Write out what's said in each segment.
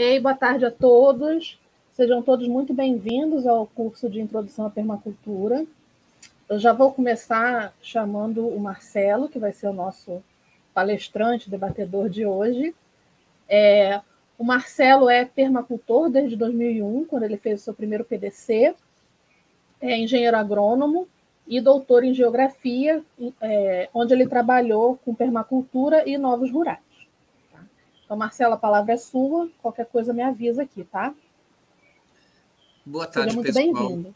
Ei, boa tarde a todos. Sejam todos muito bem-vindos ao curso de Introdução à Permacultura. Eu já vou começar chamando o Marcelo, que vai ser o nosso palestrante, debatedor de hoje. É, o Marcelo é permacultor desde 2001, quando ele fez o seu primeiro PDC, é engenheiro agrônomo e doutor em geografia, é, onde ele trabalhou com permacultura e novos rurais. Então, Marcela, a palavra é sua. Qualquer coisa me avisa aqui, tá? Boa tarde, Seja muito pessoal.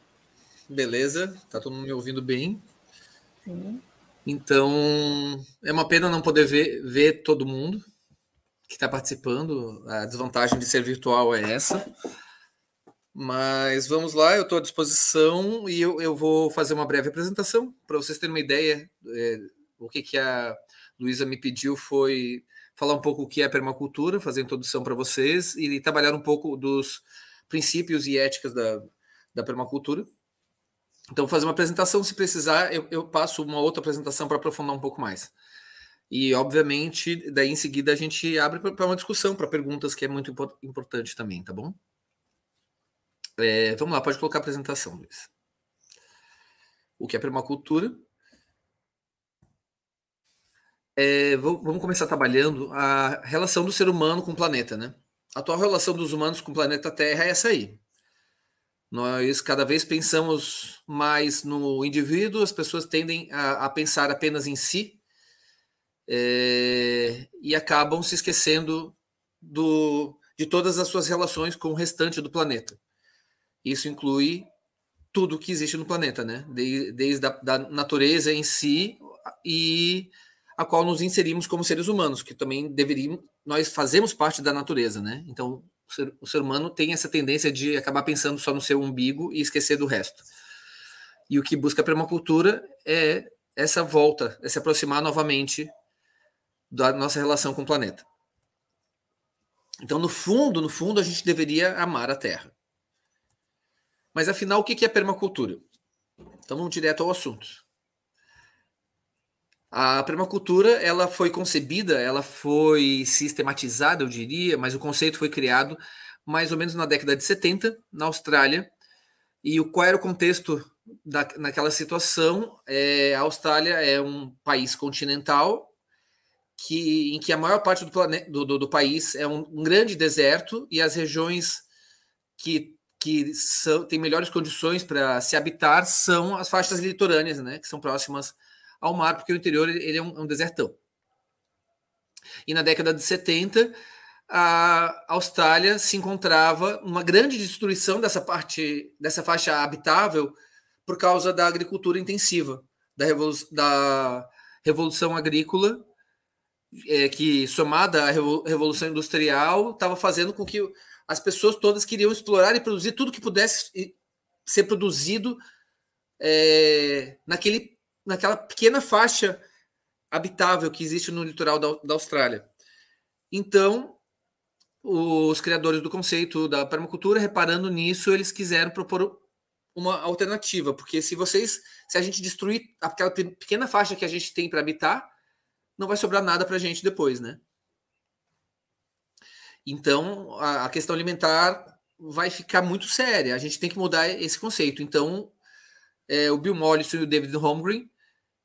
Beleza? Tá todo mundo me ouvindo bem? Sim. Então, é uma pena não poder ver, ver todo mundo que está participando. A desvantagem de ser virtual é essa. Mas vamos lá, eu estou à disposição e eu, eu, vou fazer uma breve apresentação para vocês terem uma ideia. É, o que, que a Luísa me pediu foi falar um pouco o que é permacultura, fazer a introdução para vocês e trabalhar um pouco dos princípios e éticas da, da permacultura. Então, fazer uma apresentação, se precisar, eu, eu passo uma outra apresentação para aprofundar um pouco mais. E, obviamente, daí em seguida a gente abre para uma discussão, para perguntas, que é muito importante também, tá bom? É, vamos lá, pode colocar a apresentação, Luiz. O que é permacultura? é, vamos começar trabalhando a relação do ser humano com o planeta, né? A atual relação dos humanos com o planeta Terra é essa aí. Nós cada vez pensamos mais no indivíduo, as pessoas tendem a, a pensar apenas em si é, e acabam se esquecendo do, de todas as suas relações com o restante do planeta. Isso inclui tudo que existe no planeta, né? De, desde a da natureza em si e a qual nos inserimos como seres humanos, que também deveríamos, nós fazemos parte da natureza, né? Então, o ser, o ser humano tem essa tendência de acabar pensando só no seu umbigo e esquecer do resto. E o que busca a permacultura é essa volta, é se aproximar novamente da nossa relação com o planeta. Então, no fundo, no fundo, a gente deveria amar a Terra. Mas afinal, o que é permacultura? Então vamos direto ao assunto. A permacultura, ela foi concebida, ela foi sistematizada, eu diria, mas o conceito foi criado mais ou menos na década de 70, na Austrália. E o qual era o contexto da, naquela situação? É, a Austrália é um país continental que, em que a maior parte do, plane, do, do, do país é um, um, grande deserto e as regiões que, que são, têm melhores condições para se habitar são as faixas litorâneas, né, que são próximas ao mar, porque o interior ele é um, é um desertão. E na década de 70, a Austrália se encontrava uma grande destruição dessa parte, dessa faixa habitável, por causa da agricultura intensiva, da, revolu da revolução agrícola, é, que somada à revolução industrial estava fazendo com que as pessoas todas queriam explorar e produzir tudo que pudesse ser produzido é, naquele naquela pequena faixa habitável que existe no litoral da, da Austrália. Então, os criadores do conceito da permacultura, reparando nisso, eles quiseram propor uma alternativa, porque se vocês, se a gente destruir aquela pequena faixa que a gente tem para habitar, não vai sobrar nada para a gente depois, né? Então, a, questão alimentar vai ficar muito séria. A gente tem que mudar esse conceito. Então, é, o Bill Mollison e o David Holmgren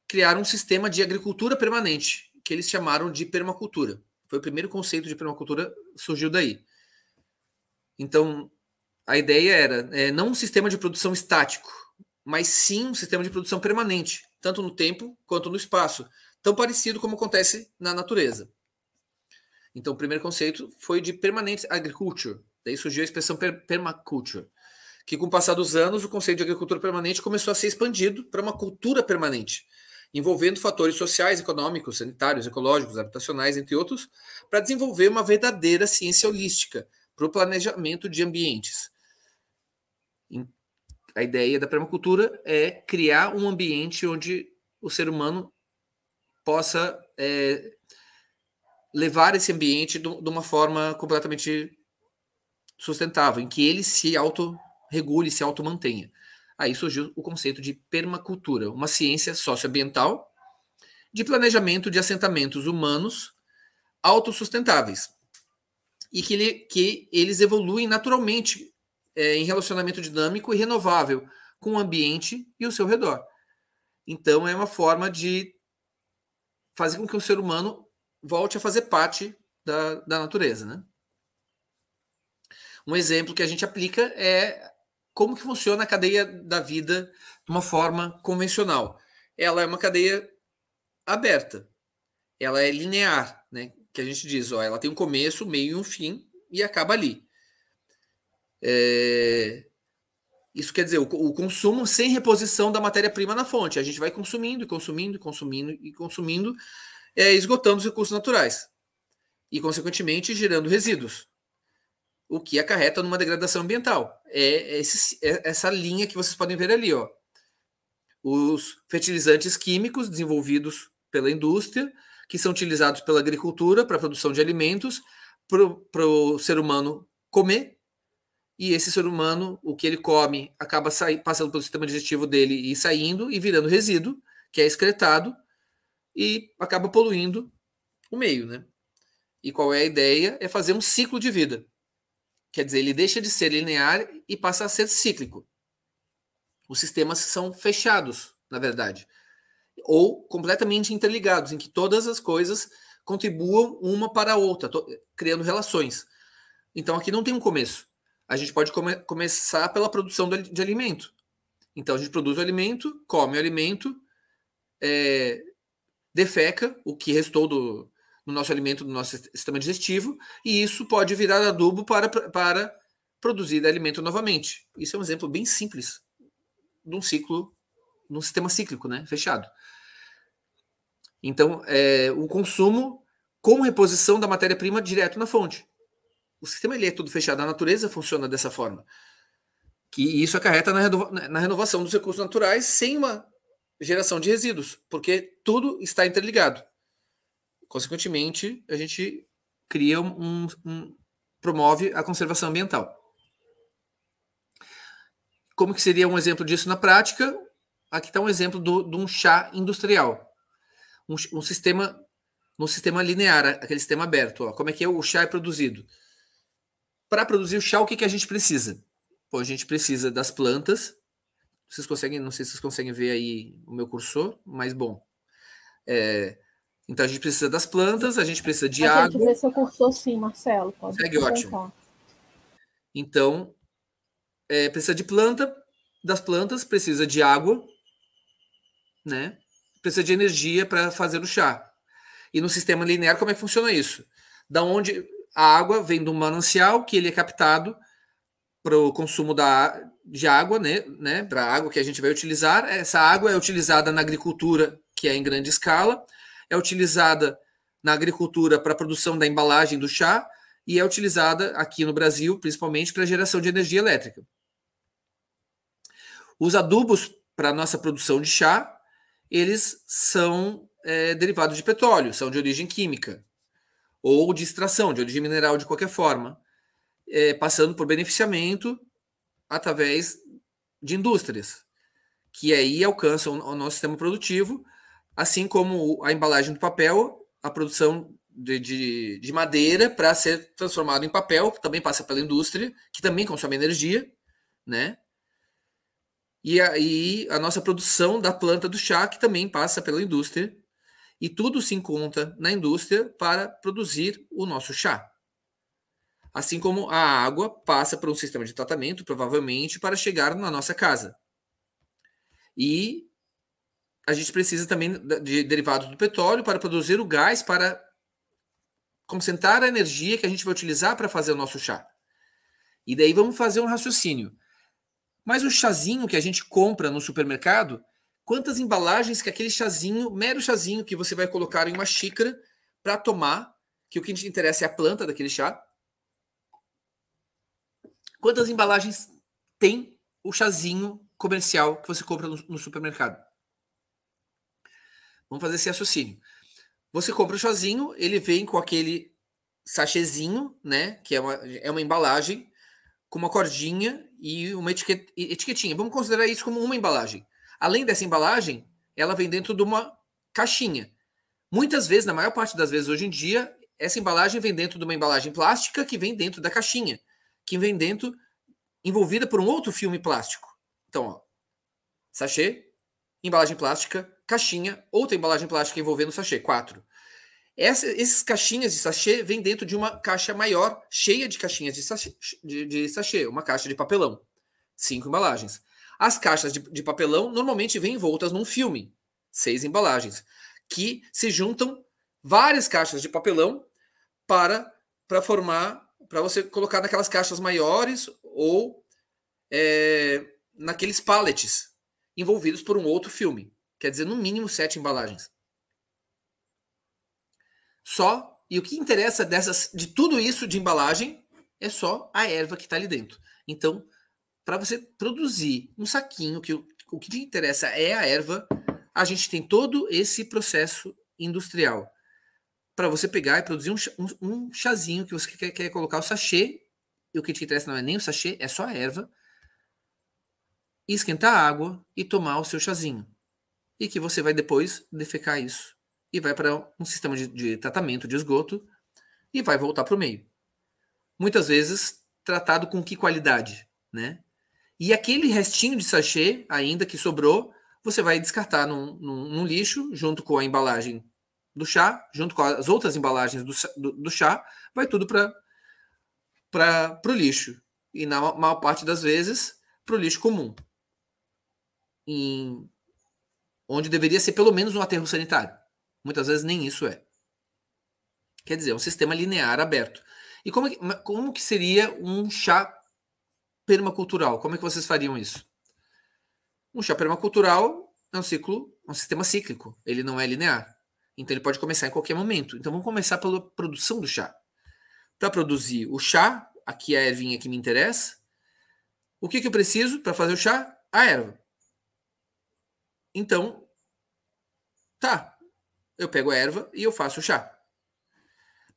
criaram um sistema de agricultura permanente, que eles chamaram de permacultura. Foi o primeiro conceito de permacultura surgiu daí. Então, a ideia era é, não um sistema de produção estático, mas sim um sistema de produção permanente, tanto no tempo quanto no espaço, tão parecido como acontece na natureza. Então, o primeiro conceito foi de permanente agriculture. Daí surgiu a expressão per permaculture, que com o passar dos anos, o conceito de agricultura permanente começou a ser expandido para uma cultura permanente envolvendo fatores sociais, econômicos, sanitários, ecológicos, habitacionais, entre outros, para desenvolver uma verdadeira ciência holística para o planejamento de ambientes. A ideia da permacultura é criar um ambiente onde o ser humano possa é, levar esse ambiente de uma forma completamente sustentável, em que ele se autorregule, se auto-mantenha. Aí surgiu o conceito de permacultura, uma ciência socioambiental de planejamento de assentamentos humanos autossustentáveis e que, ele, que eles evoluem naturalmente é, em relacionamento dinâmico e renovável com o ambiente e o seu redor. Então, é uma forma de fazer com que o ser humano volte a fazer parte da, da natureza. Né? Um exemplo que a gente aplica é como que funciona a cadeia da vida de uma forma convencional. Ela é uma cadeia aberta. Ela é linear, né? Que a gente diz, ó, ela tem um começo, meio e um fim e acaba ali. É... Isso quer dizer, o, o consumo sem reposição da matéria-prima na fonte. A gente vai consumindo, consumindo, consumindo e consumindo, é, esgotando os recursos naturais. E, consequentemente, gerando resíduos o que acarreta numa degradação ambiental. É, é, esse, é essa linha que vocês podem ver ali, ó. Os fertilizantes químicos desenvolvidos pela indústria, que são utilizados pela agricultura para a produção de alimentos, para o ser humano comer. E esse ser humano, o que ele come, acaba passando pelo sistema digestivo dele e saindo e virando resíduo, que é excretado e acaba poluindo o meio, né? E qual é a ideia? É fazer um ciclo de vida. Quer dizer, ele deixa de ser linear e passa a ser cíclico. Os sistemas são fechados, na verdade, ou completamente interligados, em que todas as coisas contribuam uma para a outra, criando relações. Então aqui não tem um começo. A gente pode come começar pela produção de, alimento. Então a gente produz o alimento, come o alimento, é, defeca o que restou do, no nosso alimento, no nosso sistema digestivo, e isso pode virar adubo para, para produzir alimento novamente. Isso é um exemplo bem simples de um ciclo, de um sistema cíclico, né? Fechado. Então, é, o consumo com reposição da matéria-prima direto na fonte. O sistema ele é todo fechado, a natureza funciona dessa forma. Que isso acarreta na, renova, na renovação dos recursos naturais sem uma geração de resíduos, porque tudo está interligado. Consequentemente, a gente cria um, um promove a conservação ambiental. Como que seria um exemplo disso na prática? Aqui está um exemplo do, de um chá industrial, um, um sistema no sistema linear, aquele sistema aberto. Ó. Como é que é o chá é produzido? Para produzir o chá, o que, que a gente precisa? Bom, a gente precisa das plantas. Vocês conseguem, não sei se vocês conseguem ver aí o meu cursor, mas bom. É, então a gente precisa das plantas, a gente precisa de água. Se quiser seu cursor, sim, Marcelo. Pode Segue ótimo. Então, é, precisa de planta, das plantas, precisa de água, né? Precisa de energia para fazer o chá. E no sistema linear, como é que funciona isso? Da onde a água vem do manancial que ele é captado para o consumo da, de água, né? né? Para a água que a gente vai utilizar. Essa água é utilizada na agricultura, que é em grande escala é utilizada na agricultura para a produção da embalagem do chá e é utilizada aqui no Brasil, principalmente para a geração de energia elétrica. Os adubos para a nossa produção de chá, eles são é, derivados de petróleo, são de origem química ou de extração, de origem mineral de qualquer forma, é, passando por beneficiamento através de indústrias, que aí alcançam o nosso sistema produtivo assim como a embalagem do papel, a produção de, de, de madeira para ser transformado em papel, também passa pela indústria, que também consome energia, né? E aí a nossa produção da planta do chá, que também passa pela indústria, e tudo se encontra na indústria para produzir o nosso chá. Assim como a água passa por um sistema de tratamento, provavelmente, para chegar na nossa casa. E a gente precisa também de derivados do petróleo para produzir o gás para concentrar a energia que a gente vai utilizar para fazer o nosso chá. E daí vamos fazer um raciocínio. Mas o chazinho que a gente compra no supermercado, quantas embalagens que aquele chazinho, mero chazinho que você vai colocar em uma xícara para tomar, que o que a gente interessa é a planta daquele chá. Quantas embalagens tem o chazinho comercial que você compra no, no supermercado? Vamos fazer esse raciocínio. Você compra o chazinho, ele vem com aquele sachêzinho, né? Que é uma, é uma embalagem, com uma cordinha e uma etiquet, etiquetinha. Vamos considerar isso como uma embalagem. Além dessa embalagem, ela vem dentro de uma caixinha. Muitas vezes, na maior parte das vezes hoje em dia, essa embalagem vem dentro de uma embalagem plástica que vem dentro da caixinha, que vem dentro, envolvida por um outro filme plástico. Então, ó, sachê, embalagem plástica, caixinha, outra embalagem plástica envolvendo sachê, quatro. Essa, esses caixinhas de sachê vêm dentro de uma caixa maior, cheia de caixinhas de sachê, de, de sachê uma caixa de papelão. Cinco embalagens. As caixas de, de papelão normalmente vêm envoltas num filme, seis embalagens, que se juntam várias caixas de papelão para, para formar, para você colocar naquelas caixas maiores ou é, naqueles pallets envolvidos por um outro filme. Quer dizer, no mínimo sete embalagens. Só, e o que interessa dessas, de tudo isso de embalagem é só a erva que está ali dentro. Então, para você produzir um saquinho, que o que te interessa é a erva, a gente tem todo esse processo industrial. Para você pegar e produzir um, um, um chazinho que você quer, quer colocar o sachê, e o que te interessa não é nem o sachê, é só a erva, e esquentar a água e tomar o seu chazinho e que você vai depois defecar isso e vai para um sistema de, de tratamento de esgoto e vai voltar para o meio. Muitas vezes tratado com que qualidade, né? E aquele restinho de sachê ainda que sobrou, você vai descartar num, num, num lixo junto com a embalagem do chá, junto com as outras embalagens do, do, do chá, vai tudo para para o lixo. E na maior parte das vezes, para o lixo comum. Em onde deveria ser pelo menos um aterro sanitário. Muitas vezes nem isso é. Quer dizer, é um sistema linear aberto. E como, é que, como que seria um chá permacultural? Como é que vocês fariam isso? Um chá permacultural é um ciclo, é um sistema cíclico. Ele não é linear. Então ele pode começar em qualquer momento. Então vamos começar pela produção do chá. Para produzir o chá, aqui a ervinha que me interessa. O que, que eu preciso para fazer o chá? A erva. Então, tá. Eu pego a erva e eu faço o chá.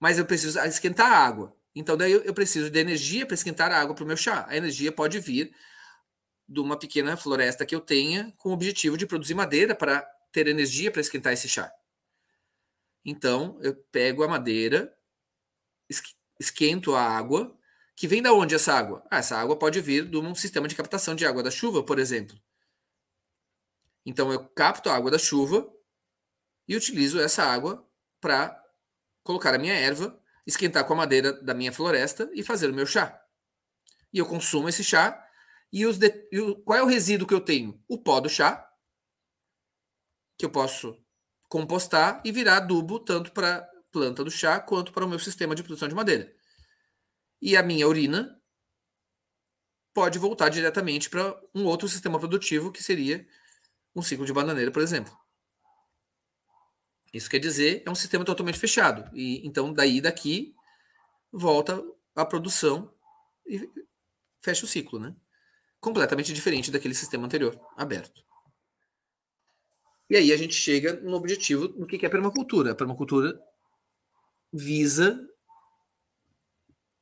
Mas eu preciso esquentar a água. Então, daí eu preciso de energia para esquentar a água para o meu chá. A energia pode vir de uma pequena floresta que eu tenha com o objetivo de produzir madeira para ter energia para esquentar esse chá. Então, eu pego a madeira, esquento a água, que vem da onde essa água? Ah, essa água pode vir de um sistema de captação de água da chuva, por exemplo. Então eu capto a água da chuva e utilizo essa água para colocar a minha erva, esquentar com a madeira da minha floresta e fazer o meu chá. E eu consumo esse chá e, os de... e o... qual é o resíduo que eu tenho? O pó do chá, que eu posso compostar e virar adubo tanto para planta do chá quanto para o meu sistema de produção de madeira. E a minha urina pode voltar diretamente para um outro sistema produtivo que seria um ciclo de bananeira, por exemplo. Isso quer dizer é um sistema totalmente fechado. E então daí daqui volta a produção e fecha o ciclo, né? Completamente diferente daquele sistema anterior, aberto. E aí a gente chega no objetivo do que é a permacultura. A permacultura visa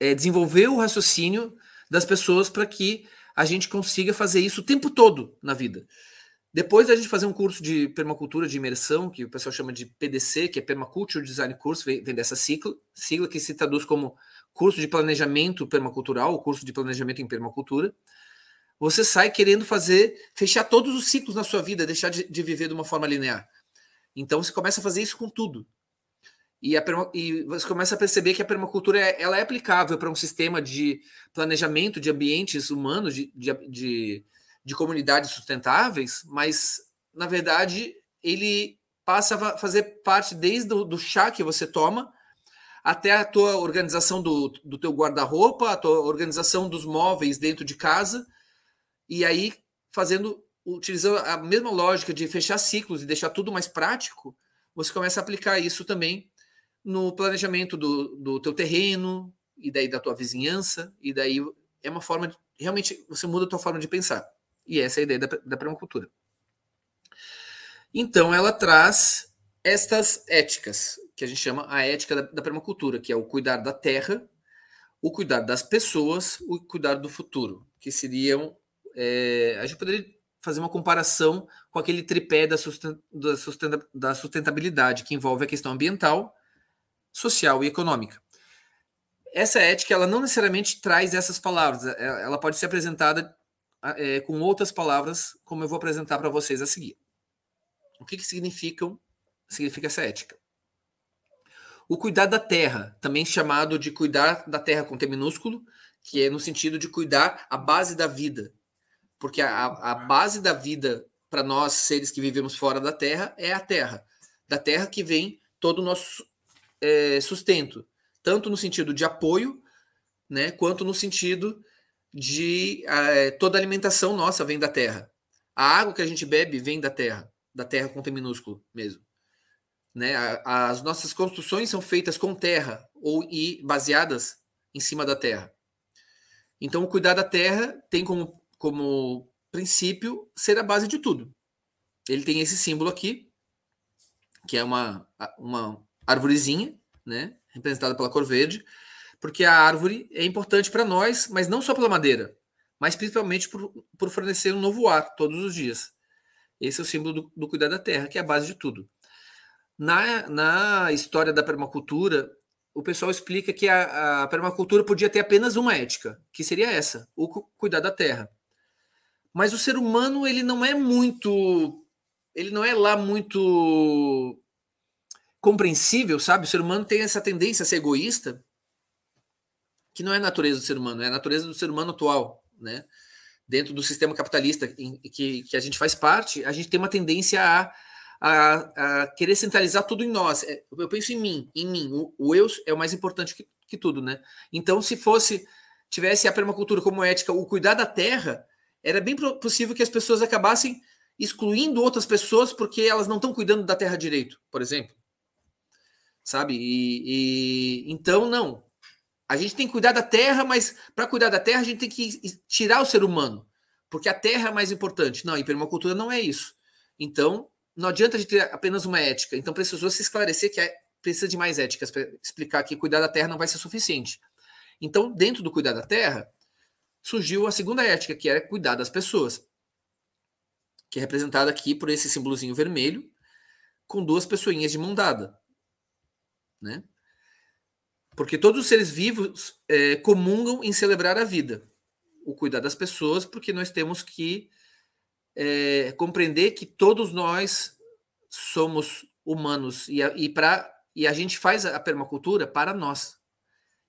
é, desenvolver o raciocínio das pessoas para que a gente consiga fazer isso o tempo todo na vida. Depois da gente fazer um curso de permacultura de imersão, que o pessoal chama de PDC, que é Permaculture Design Course, vem, vem dessa sigla, sigla que se traduz como curso de planejamento permacultural, ou curso de planejamento em permacultura, você sai querendo fazer, fechar todos os ciclos na sua vida, deixar de, de viver de uma forma linear. Então você começa a fazer isso com tudo. E, a, e, você começa a perceber que a permacultura é, ela é aplicável para um sistema de planejamento de ambientes humanos, de, de, de de comunidades sustentáveis, mas na verdade ele passa a fazer parte desde do, chá que você toma até a tua organização do, do teu guarda-roupa, a tua organização dos móveis dentro de casa, e aí fazendo, utilizando a mesma lógica de fechar ciclos e deixar tudo mais prático, você começa a aplicar isso também no planejamento do, do teu terreno, e daí da tua vizinhança, e daí é uma forma, de, realmente você muda a tua forma de pensar. E essa é a ideia da, da permacultura. Então, ela traz estas éticas, que a gente chama a ética da, da permacultura, que é o cuidar da terra, o cuidar das pessoas, o cuidar do futuro, que seriam. É, a gente poderia fazer uma comparação com aquele tripé da, susten da, da sustentabilidade, que envolve a questão ambiental, social e econômica. Essa ética ela não necessariamente traz essas palavras, é, ela pode ser apresentada é, com outras palavras, como eu vou apresentar para vocês a seguir. O que, que significam, significa essa ética? O cuidar da terra, também chamado de cuidar da terra com T minúsculo, que é no sentido de cuidar a base da vida. Porque a, a base da vida para nós, seres que vivemos fora da terra, é a terra. Da terra que vem todo o nosso é, sustento, tanto no sentido de apoio, né, quanto no sentido de é, toda a alimentação nossa vem da terra. A água que a gente bebe vem da terra, da terra com T minúsculo mesmo. Né? as nossas construções são feitas com terra ou e baseadas em cima da terra. Então, o cuidar da terra tem como, como princípio ser a base de tudo. Ele tem esse símbolo aqui, que é uma, uma arvorezinha, né? representada pela cor verde, porque a árvore é importante para nós, mas não só pela madeira, mas principalmente por, por, fornecer um novo ar todos os dias. Esse é o símbolo do, do cuidar da terra, que é a base de tudo. Na, na história da permacultura, o pessoal explica que a, a, permacultura podia ter apenas uma ética, que seria essa, o cuidar da terra. Mas o ser humano, ele não é muito. Ele não é lá muito compreensível, sabe? O ser humano tem essa tendência a ser egoísta que não é a natureza do ser humano, é a natureza do ser humano atual, né? Dentro do sistema capitalista em, que, que a gente faz parte, a gente tem uma tendência a, a, a querer centralizar tudo em nós. É, eu penso em mim, em mim. O, o eu é o mais importante que, que tudo, né? Então, se fosse tivesse a permacultura como ética, o cuidar da terra, era bem possível que as pessoas acabassem excluindo outras pessoas porque elas não estão cuidando da terra direito, por exemplo. Sabe? E, e então não. A gente tem que cuidar da terra, mas para cuidar da terra a gente tem que tirar o ser humano, porque a terra é mais importante. Não, em permacultura não é isso. Então, não adianta a gente ter apenas uma ética. Então, precisou se esclarecer que é, precisa de mais éticas para explicar que cuidar da terra não vai ser suficiente. Então, dentro do cuidar da terra, surgiu a segunda ética, que era é cuidar das pessoas, que é representada aqui por esse símbolozinho vermelho, com duas pessoinhas de mão dada. Né? Porque todos os seres vivos é, comungam em celebrar a vida, o cuidar das pessoas, porque nós temos que é, compreender que todos nós somos humanos e a, e, pra, e a gente faz a permacultura para nós.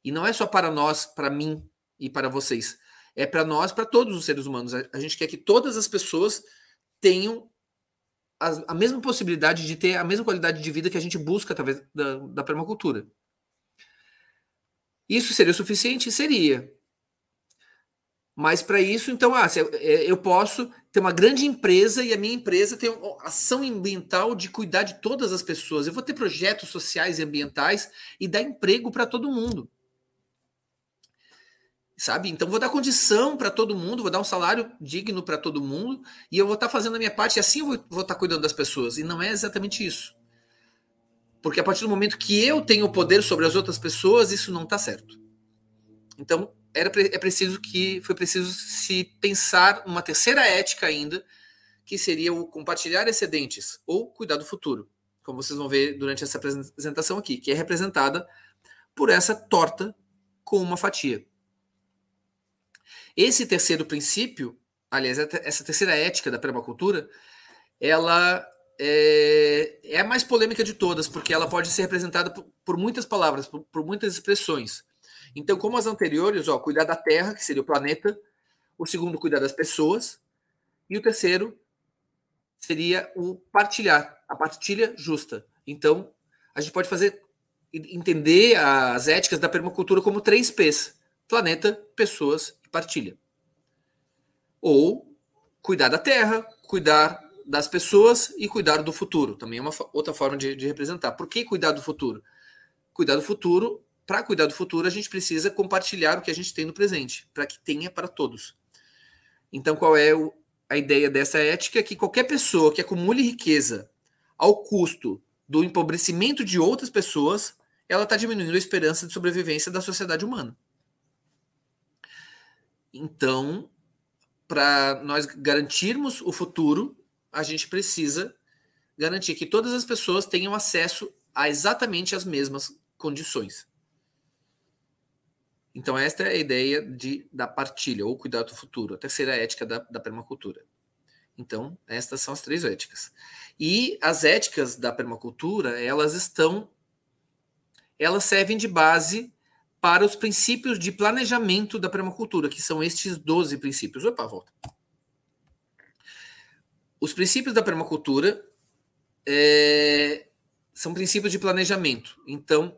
E não é só para nós, para mim e para vocês. É para nós, para todos os seres humanos. A, a, gente quer que todas as pessoas tenham a, a, mesma possibilidade de ter a mesma qualidade de vida que a gente busca através da, da permacultura. Isso seria o suficiente? Seria. Mas para isso, então, ah, é, eu posso ter uma grande empresa e a minha empresa tem ação ambiental de cuidar de todas as pessoas. Eu vou ter projetos sociais e ambientais e dar emprego para todo mundo. Sabe? Então, vou dar condição para todo mundo, vou dar um salário digno para todo mundo e eu vou estar tá fazendo a minha parte e assim eu vou estar tá cuidando das pessoas. E não é exatamente isso. Porque a partir do momento que eu tenho poder sobre as outras pessoas, isso não está certo. Então, era é preciso que foi preciso se pensar uma terceira ética ainda, que seria o compartilhar excedentes ou cuidar do futuro, como vocês vão ver durante essa apresentação aqui, que é representada por essa torta com uma fatia. Esse terceiro princípio, aliás, essa terceira ética da permacultura, ela é, é, a mais polêmica de todas, porque ela pode ser representada por, por muitas palavras, por, por, muitas expressões. Então, como as anteriores, ó, cuidar da Terra, que seria o planeta, o segundo, cuidar das pessoas, e o terceiro seria o partilhar, a partilha justa. Então, a gente pode fazer entender as éticas da permacultura como três P's: planeta, pessoas e partilha. Ou cuidar da terra, cuidar das pessoas e cuidar do futuro. Também é uma outra forma de, de representar. Por que cuidar do futuro? Cuidar do futuro, para cuidar do futuro, a gente precisa compartilhar o que a gente tem no presente, para que tenha para todos. Então, qual é o, a ideia dessa ética? Que qualquer pessoa que acumule riqueza ao custo do empobrecimento de outras pessoas, ela está diminuindo a esperança de sobrevivência da sociedade humana. Então, para nós garantirmos o futuro, a gente precisa garantir que todas as pessoas tenham acesso a exatamente as mesmas condições. Então, esta é a ideia de, da partilha, ou cuidar do futuro, a terceira ética da, da permacultura. Então, estas são as três éticas. E as éticas da permacultura, elas estão. Elas servem de base para os princípios de planejamento da permacultura, que são estes 12 princípios. Opa, volta. Os princípios da permacultura é, são princípios de planejamento. Então,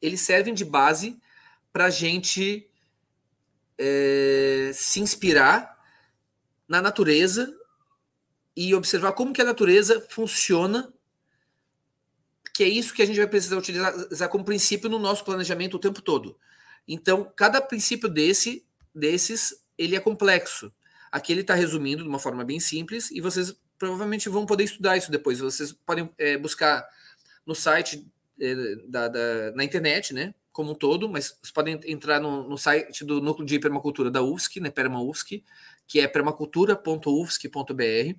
eles servem de base para a gente é, se inspirar na natureza e observar como que a natureza funciona, que é isso que a gente vai precisar utilizar como princípio no nosso planejamento o tempo todo. Então, cada princípio desse, desses, ele é complexo. Aqui ele está resumindo de uma forma bem simples e vocês provavelmente vão poder estudar isso depois. Vocês podem é, buscar no site é, da, da, na internet, né? Como um todo, mas vocês podem entrar no, no site do Núcleo de Permacultura da UFSC, né? PermaUFSC, que é permacultura.ufsc.br.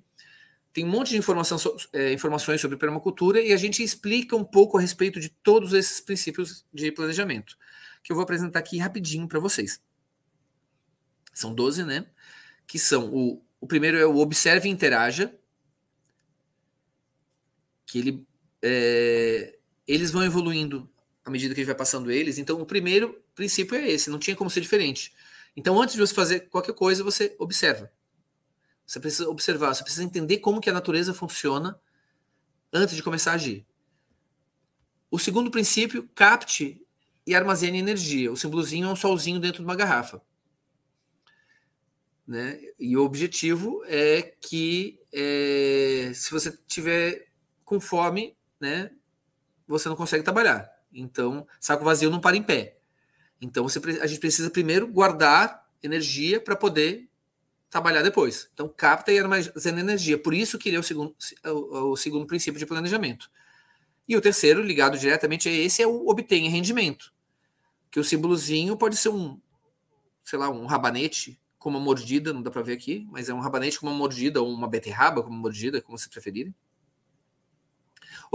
Tem um monte de informação, é, informações sobre permacultura e a gente explica um pouco a respeito de todos esses princípios de planejamento, que eu vou apresentar aqui rapidinho para vocês. São 12, né? Que são o, o primeiro é o observe e interaja, que ele, é, eles vão evoluindo à medida que a gente vai passando eles. Então, o primeiro princípio é esse, não tinha como ser diferente. Então, antes de você fazer qualquer coisa, você observa. Você precisa observar, você precisa entender como que a natureza funciona antes de começar a agir. O segundo princípio, capte e armazene energia. O símbolozinho é um solzinho dentro de uma garrafa. Né? E o objetivo é que é, se você tiver com fome, né, você não consegue trabalhar. Então, saco vazio não para em pé. Então, você, a gente precisa primeiro guardar energia para poder trabalhar depois. Então, capta e armazena energia. Por isso que ele é o segundo, é é o segundo princípio de planejamento. E o terceiro, ligado diretamente a esse, é o obtém rendimento. Que o símbolozinho pode ser um, sei lá, um rabanete com uma mordida, não dá para ver aqui, mas é um rabanete com uma mordida, ou uma beterraba com uma mordida, como vocês preferirem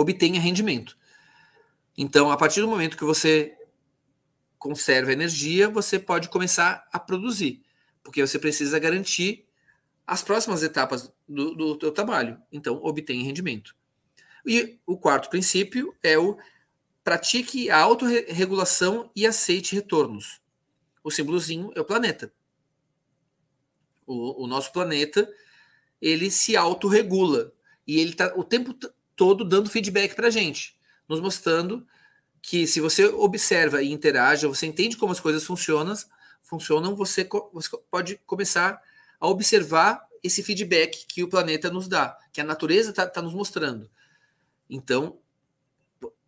obtenha rendimento. Então, a partir do momento que você conserva energia, você pode começar a produzir, porque você precisa garantir as próximas etapas do, do teu trabalho. Então, obtenha rendimento. E o quarto princípio é o pratique a autorregulação e aceite retornos. O símbolozinho é o planeta. O, o nosso planeta, ele se autorregula. E ele está o tempo todo dando feedback para a gente, nos mostrando que se você observa e interage, você entende como as coisas funcionam, funcionam você, você pode começar a observar esse feedback que o planeta nos dá, que a natureza está tá nos mostrando. Então,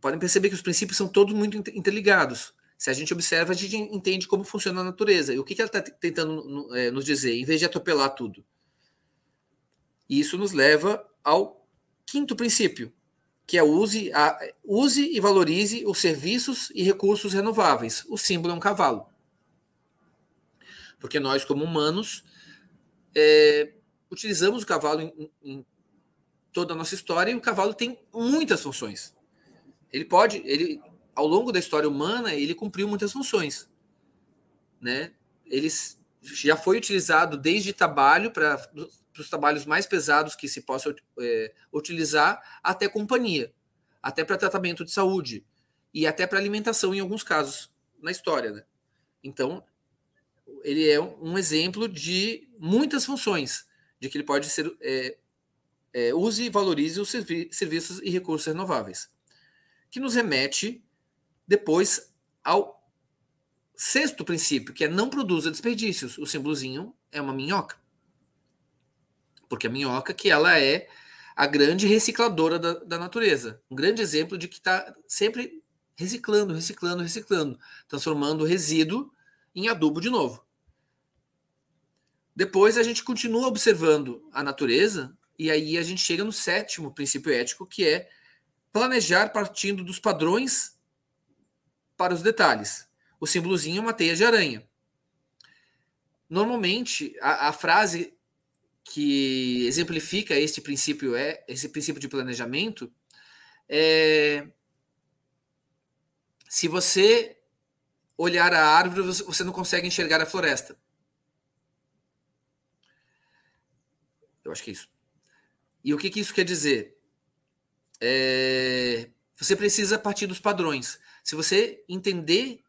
podem perceber que os princípios são todos muito interligados. Se a gente observa, a gente entende como funciona a natureza e o que, que ela está tentando é, nos dizer, em vez de atropelar tudo. E isso nos leva ao Quinto princípio, que é use, a, use e valorize os serviços e recursos renováveis. O símbolo é um cavalo. Porque nós, como humanos, é, utilizamos o cavalo em, em toda a nossa história e o cavalo tem muitas funções. Ele pode, ele ao longo da história humana, ele cumpriu muitas funções, né? Eles já foi utilizado desde trabalho para os trabalhos mais pesados que se possa é, utilizar, até companhia, até para tratamento de saúde e até para alimentação em alguns casos na história. Né? Então, ele é um exemplo de muitas funções, de que ele pode ser é, é, use e valorize os servi serviços e recursos renováveis, que nos remete depois ao Sexto princípio, que é não produza desperdícios. O símbolozinho é uma minhoca. Porque a minhoca, que ela é a grande recicladora da, da natureza. Um grande exemplo de que está sempre reciclando, reciclando, reciclando, transformando o resíduo em adubo de novo. Depois a gente continua observando a natureza e aí a gente chega no sétimo princípio ético, que é planejar partindo dos padrões para os detalhes. O símbolozinho é uma teia de aranha. Normalmente, a, a frase que exemplifica este princípio é esse princípio de planejamento é se você olhar a árvore, você não consegue enxergar a floresta. Eu acho que é isso. E o que, que isso quer dizer? É, você precisa partir dos padrões. Se você entender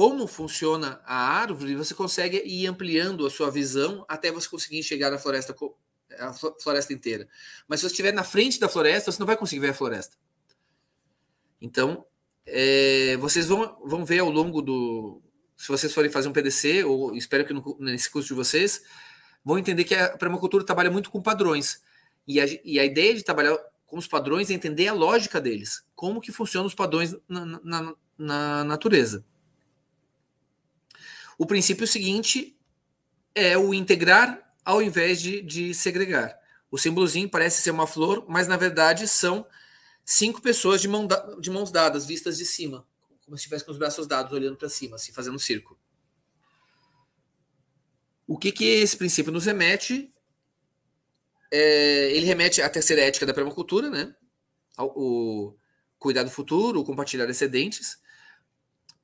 como funciona a árvore, você consegue ir ampliando a sua visão até você conseguir chegar à floresta, à floresta inteira. Mas se você estiver na frente da floresta, você não vai conseguir ver a floresta. Então, é, vocês vão, vão ver ao longo do. Se vocês forem fazer um PDC, ou espero que no, nesse curso de vocês, vão entender que a permacultura trabalha muito com padrões. E a, e a ideia de trabalhar com os padrões é entender a lógica deles, como que funcionam os padrões na, na, na natureza. O princípio seguinte é o integrar ao invés de, de segregar. O símbolozinho parece ser uma flor, mas na verdade são cinco pessoas de, mão da, de mãos dadas, vistas de cima, como se estivesse com os braços dados, olhando para cima, assim, fazendo um círculo. O que, que esse princípio nos remete? É, ele remete à terceira ética da permacultura, né? O ao cuidar do futuro, compartilhar excedentes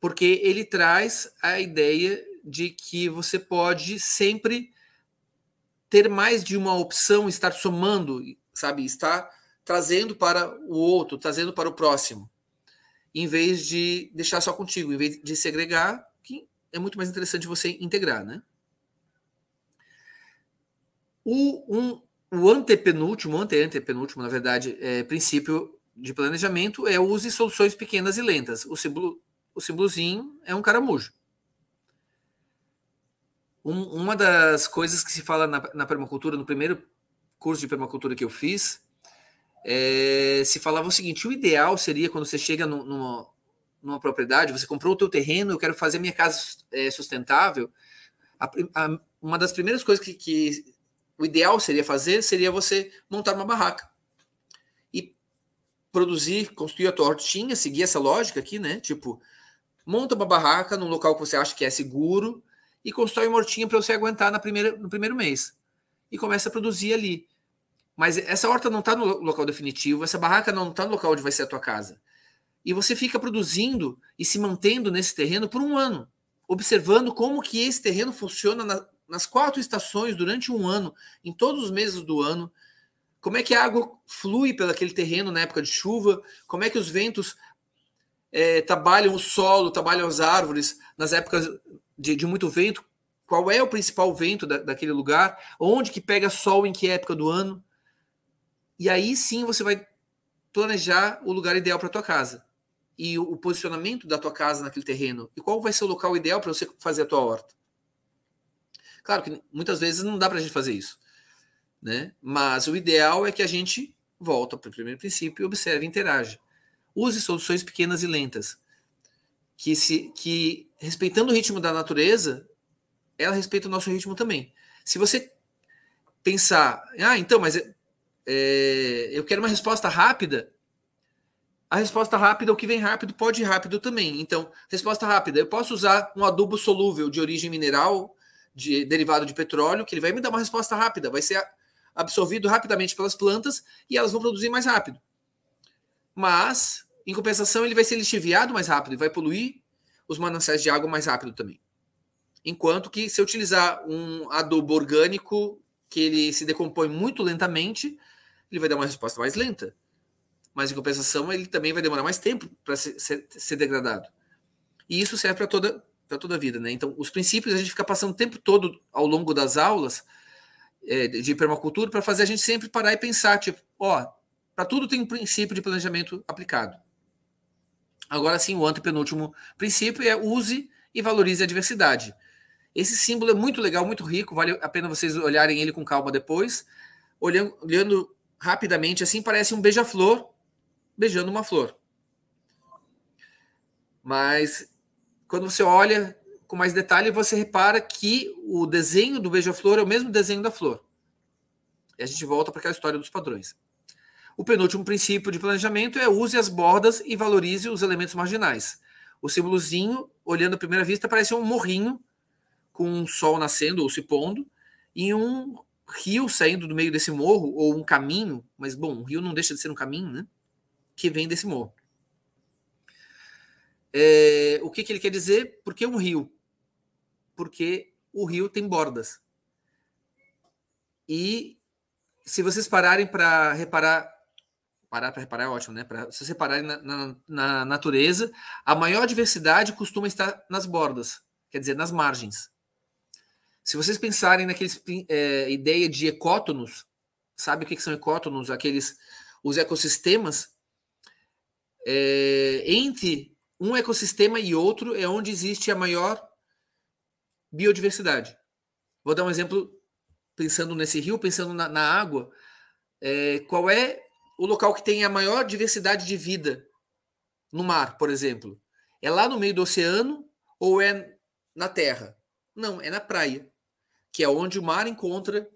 porque ele traz a ideia de que você pode sempre ter mais de uma opção, estar somando, sabe, estar trazendo para o outro, trazendo para o próximo, em vez de deixar só contigo, em vez de segregar, que é muito mais interessante você integrar, né? O, um, o antepenúltimo, ante-antepenúltimo, na verdade, é, princípio de planejamento é use soluções pequenas e lentas. O símbolo o Cibuluzinho é um caramujo. Um, uma das coisas que se fala na, na, permacultura, no primeiro curso de permacultura que eu fiz, é, se falava o seguinte: o ideal seria quando você chega no, numa, numa, propriedade, você comprou o teu terreno, eu quero fazer minha casa é, sustentável. A, a, uma das primeiras coisas que, que o ideal seria fazer seria você montar uma barraca e produzir, construir a tua hortinha, seguir essa lógica aqui, né? Tipo, monta uma barraca num local que você acha que é seguro e constrói uma hortinha para você aguentar na primeira, no primeiro mês. E começa a produzir ali. Mas essa horta não está no local definitivo, essa barraca não está no local onde vai ser a tua casa. E você fica produzindo e se mantendo nesse terreno por um ano, observando como que esse terreno funciona na, nas quatro estações durante um ano, em todos os meses do ano, como é que a água flui pelo aquele terreno na época de chuva, como é que os ventos é, trabalham o solo, trabalham as árvores nas épocas de, de muito vento. Qual é o principal vento da, daquele lugar? Onde que pega sol? Em que época do ano? E aí sim você vai planejar o lugar ideal para tua casa e o, o posicionamento da tua casa naquele terreno. E qual vai ser o local ideal para você fazer a tua horta? Claro que muitas vezes não dá para a gente fazer isso, né? Mas o ideal é que a gente volta para o primeiro princípio, e observe e interaja. Use soluções pequenas e lentas, que se que respeitando o ritmo da natureza, ela respeita o nosso ritmo também. Se você pensar, ah, então, mas é, é, eu quero uma resposta rápida, a resposta rápida, o que vem rápido, pode ir rápido também. Então, resposta rápida, eu posso usar um adubo solúvel de origem mineral, de, derivado de petróleo, que ele vai me dar uma resposta rápida, vai ser absorvido rapidamente pelas plantas e elas vão produzir mais rápido. Mas em compensação, ele vai ser lixiviado mais rápido, vai poluir os mananciais de água mais rápido também. Enquanto que se eu utilizar um adubo orgânico que ele se decompõe muito lentamente, ele vai dar uma resposta mais lenta. Mas em compensação, ele também vai demorar mais tempo para ser, ser, ser, degradado. E isso serve para toda para toda a vida, né? Então, os princípios a gente fica passando o tempo todo ao longo das aulas é, de permacultura para fazer a gente sempre parar e pensar, tipo, ó, para tudo tem um princípio de planejamento aplicado. Agora sim, o antepenúltimo princípio é use e valorize a diversidade. Esse símbolo é muito legal, muito rico, vale a pena vocês olharem ele com calma depois. Olhando, olhando rapidamente, assim parece um beija-flor beijando uma flor. Mas quando você olha com mais detalhe, você repara que o desenho do beija-flor é o mesmo desenho da flor. E a gente volta para aquela história dos padrões. O penúltimo princípio de planejamento é use as bordas e valorize os elementos marginais. O símbolozinho, olhando à primeira vista, parece um morrinho com um sol nascendo ou se pondo e um rio saindo do meio desse morro ou um caminho, mas bom, um rio não deixa de ser um caminho, né? Que vem desse morro. É, o que, que ele quer dizer? Por que um rio? Porque o rio tem bordas. E se vocês pararem para reparar Parar para reparar é ótimo, né? para se separarem na, na, na natureza, a maior diversidade costuma estar nas bordas, quer dizer, nas margens. Se vocês pensarem naquela é, eh, ideia de ecótonos, sabe o que, que são ecótonos? Aqueles os ecossistemas é, entre um ecossistema e outro é onde existe a maior biodiversidade. Vou dar um exemplo pensando nesse rio, pensando na, na água. É, qual é o local que tem a maior diversidade de vida no mar, por exemplo? É lá no meio do oceano ou é na terra? Não, é na praia, que é onde o mar encontra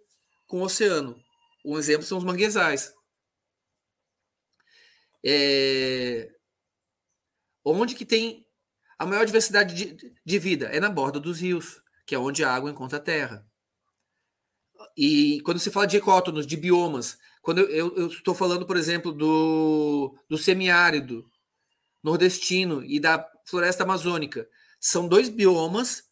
com o oceano. Um exemplo são os manguezais. É... Onde que tem a maior diversidade de, de vida? É na borda dos rios, que é onde a água encontra a terra. E quando se fala de ecótonos, de biomas, quando eu estou falando, por exemplo, do, do semiárido nordestino e da floresta amazônica, são dois biomas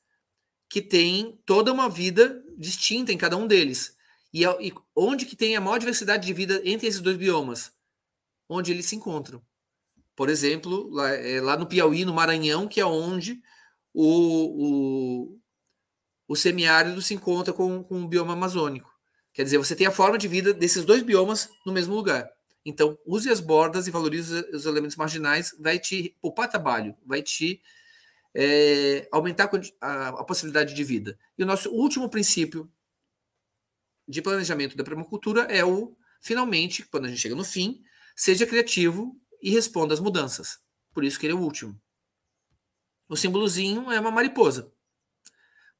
que têm toda uma vida distinta em cada um deles. E, é e onde que tem a maior diversidade de vida entre esses dois biomas? Onde eles se encontram. Por exemplo, lá, é, lá no Piauí, no Maranhão, que é onde o, o, o semiárido se encontra com, com o bioma amazônico. Quer dizer, você tem a forma de vida desses dois biomas no mesmo lugar. Então, use as bordas e valorize os elementos marginais, vai te poupar trabalho, vai te é, aumentar a, a, possibilidade de vida. E o nosso último princípio de planejamento da permacultura é o, finalmente, quando a gente chega no fim, seja criativo e responda às mudanças. Por isso que ele é o último. O símbolozinho é uma mariposa.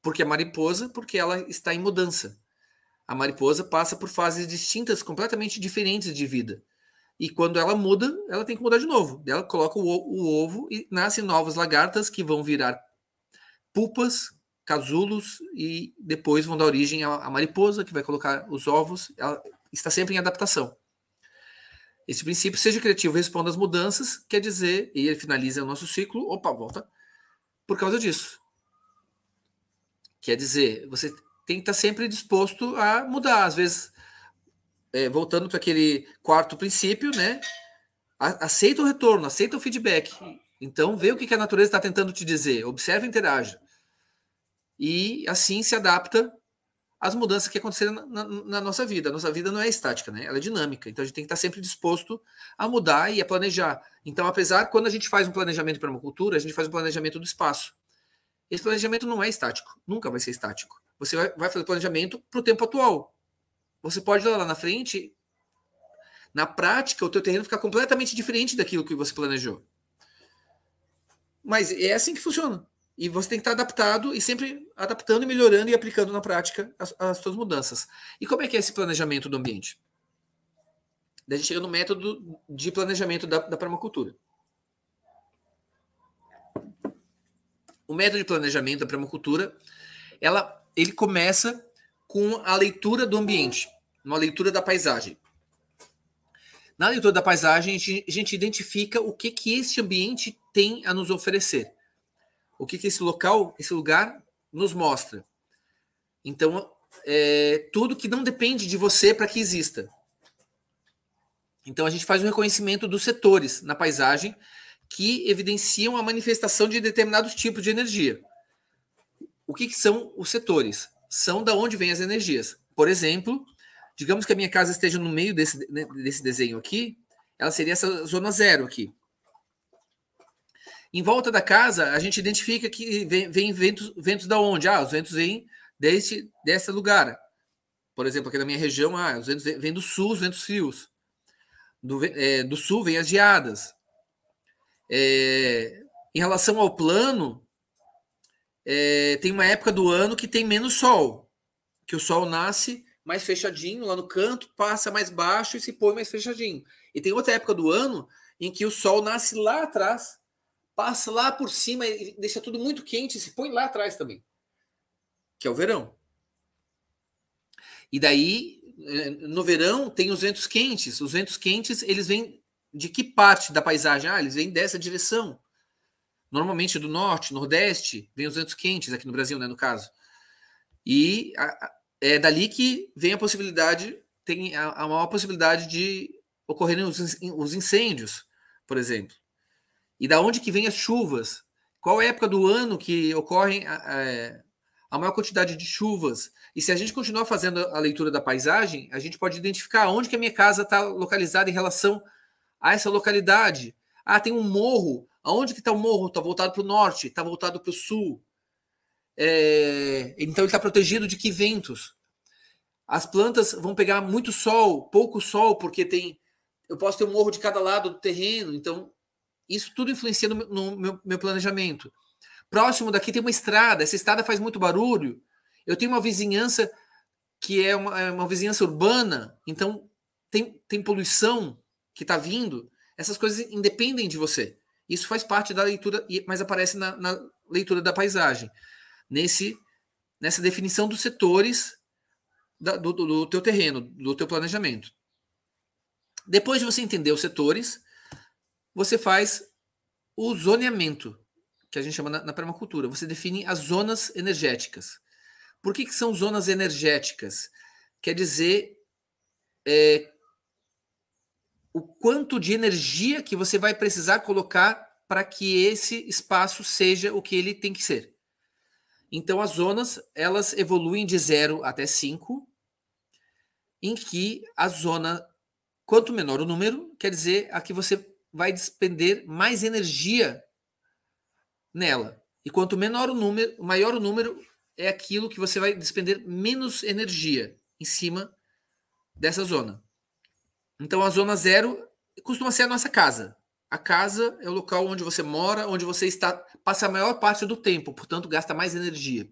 Porque a é mariposa, porque ela está em mudança. A mariposa passa por fases distintas, completamente diferentes de vida. E quando ela muda, ela tem que mudar de novo. Ela coloca o, o ovo e nascem novas lagartas que vão virar pupas, casulos e depois vão dar origem à, à mariposa que vai colocar os ovos. Ela está sempre em adaptação. Esse princípio, seja criativo, responda às mudanças, quer dizer, e ele finaliza o nosso ciclo, opa, volta, por causa disso. Quer dizer, você tem que estar sempre disposto a mudar. Às vezes, é, voltando para aquele quarto princípio, né? Aceita o retorno, aceita o feedback. Então, vê o que a natureza está tentando te dizer. Observa e interaja. E assim se adapta às mudanças que aconteceram na, na, na, nossa vida. A nossa vida não é estática, né? Ela é dinâmica. Então, a gente tem que estar sempre disposto a mudar e a planejar. Então, apesar, quando a gente faz um planejamento para uma cultura a gente faz um planejamento do espaço. Esse planejamento não é estático, nunca vai ser estático. Você vai fazer planejamento para o tempo atual. Você pode lá na frente, na prática, o teu terreno ficar completamente diferente daquilo que você planejou. Mas é assim que funciona. E você tem que estar adaptado e sempre adaptando melhorando e aplicando na prática as, as suas mudanças. E como é que é esse planejamento do ambiente? Daí a gente chega no método de planejamento da, da permacultura. O método de planejamento da permacultura, ela, ele começa com a leitura do ambiente, uma leitura da paisagem. Na leitura da paisagem, a gente, a gente identifica o que que este ambiente tem a nos oferecer. O que que esse local, esse lugar nos mostra. Então, é, tudo que não depende de você para que exista. Então, a gente faz um reconhecimento dos setores na paisagem que evidenciam a manifestação de determinados tipos de energia. O que, que são os setores? São da onde vêm as energias. Por exemplo, digamos que a minha casa esteja no meio desse, né, desse desenho aqui, ela seria essa zona zero aqui. Em volta da casa, a gente identifica que vem, vem ventos, ventos da onde? Ah, os ventos vêm desse desse lugar. Por exemplo, aqui na minha região, ah, os ventos vêm do sul, os ventos frios. Do, é, do sul vêm as geadas. É, em relação ao plano, é, tem uma época do ano que tem menos sol, que o sol nasce mais fechadinho lá no canto, passa mais baixo e se põe mais fechadinho. E tem outra época do ano em que o sol nasce lá atrás, passa lá por cima e deixa tudo muito quente e se põe lá atrás também, que é o verão. E daí, é, no verão, tem os ventos quentes. Os ventos quentes, eles vêm de que parte da paisagem? Ah, eles vêm dessa direção. Normalmente do norte, nordeste, vêm os ventos quentes aqui no Brasil, né, no caso. E a, é dali que vem a possibilidade, tem a, a maior possibilidade de ocorrerem os, os incêndios, por exemplo. E da onde que vem as chuvas? Qual é a época do ano que ocorrem a, a maior quantidade de chuvas? E se a gente continuar fazendo a leitura da paisagem, a gente pode identificar onde que a minha casa está localizada em relação a a essa localidade. Ah, tem um morro. Aonde que está o morro? Está voltado para o norte, está voltado para o sul. É... Então ele está protegido de que ventos? As plantas vão pegar muito sol, pouco sol, porque tem. Eu posso ter um morro de cada lado do terreno, então isso tudo influencia no, no meu, meu planejamento. Próximo daqui tem uma estrada, essa estrada faz muito barulho. Eu tenho uma vizinhança que é uma, é uma vizinhança urbana, então tem, tem poluição, que está vindo, essas coisas independem de você. Isso faz parte da leitura, mas aparece na, na leitura da paisagem, nesse nessa definição dos setores da, do, do teu terreno, do teu planejamento. Depois de você entender os setores, você faz o zoneamento, que a gente chama na, na permacultura. Você define as zonas energéticas. Por que, que são zonas energéticas? Quer dizer é, o quanto de energia que você vai precisar colocar para que esse espaço seja o que ele tem que ser. Então as zonas, elas evoluem de 0 até 5, em que a zona quanto menor o número, quer dizer a que você vai despender mais energia nela. E quanto menor o número, maior o número é aquilo que você vai despender menos energia em cima dessa zona. Então a zona zero costuma ser a nossa casa. A casa é o local onde você mora, onde você está, passa a maior parte do tempo, portanto gasta mais energia.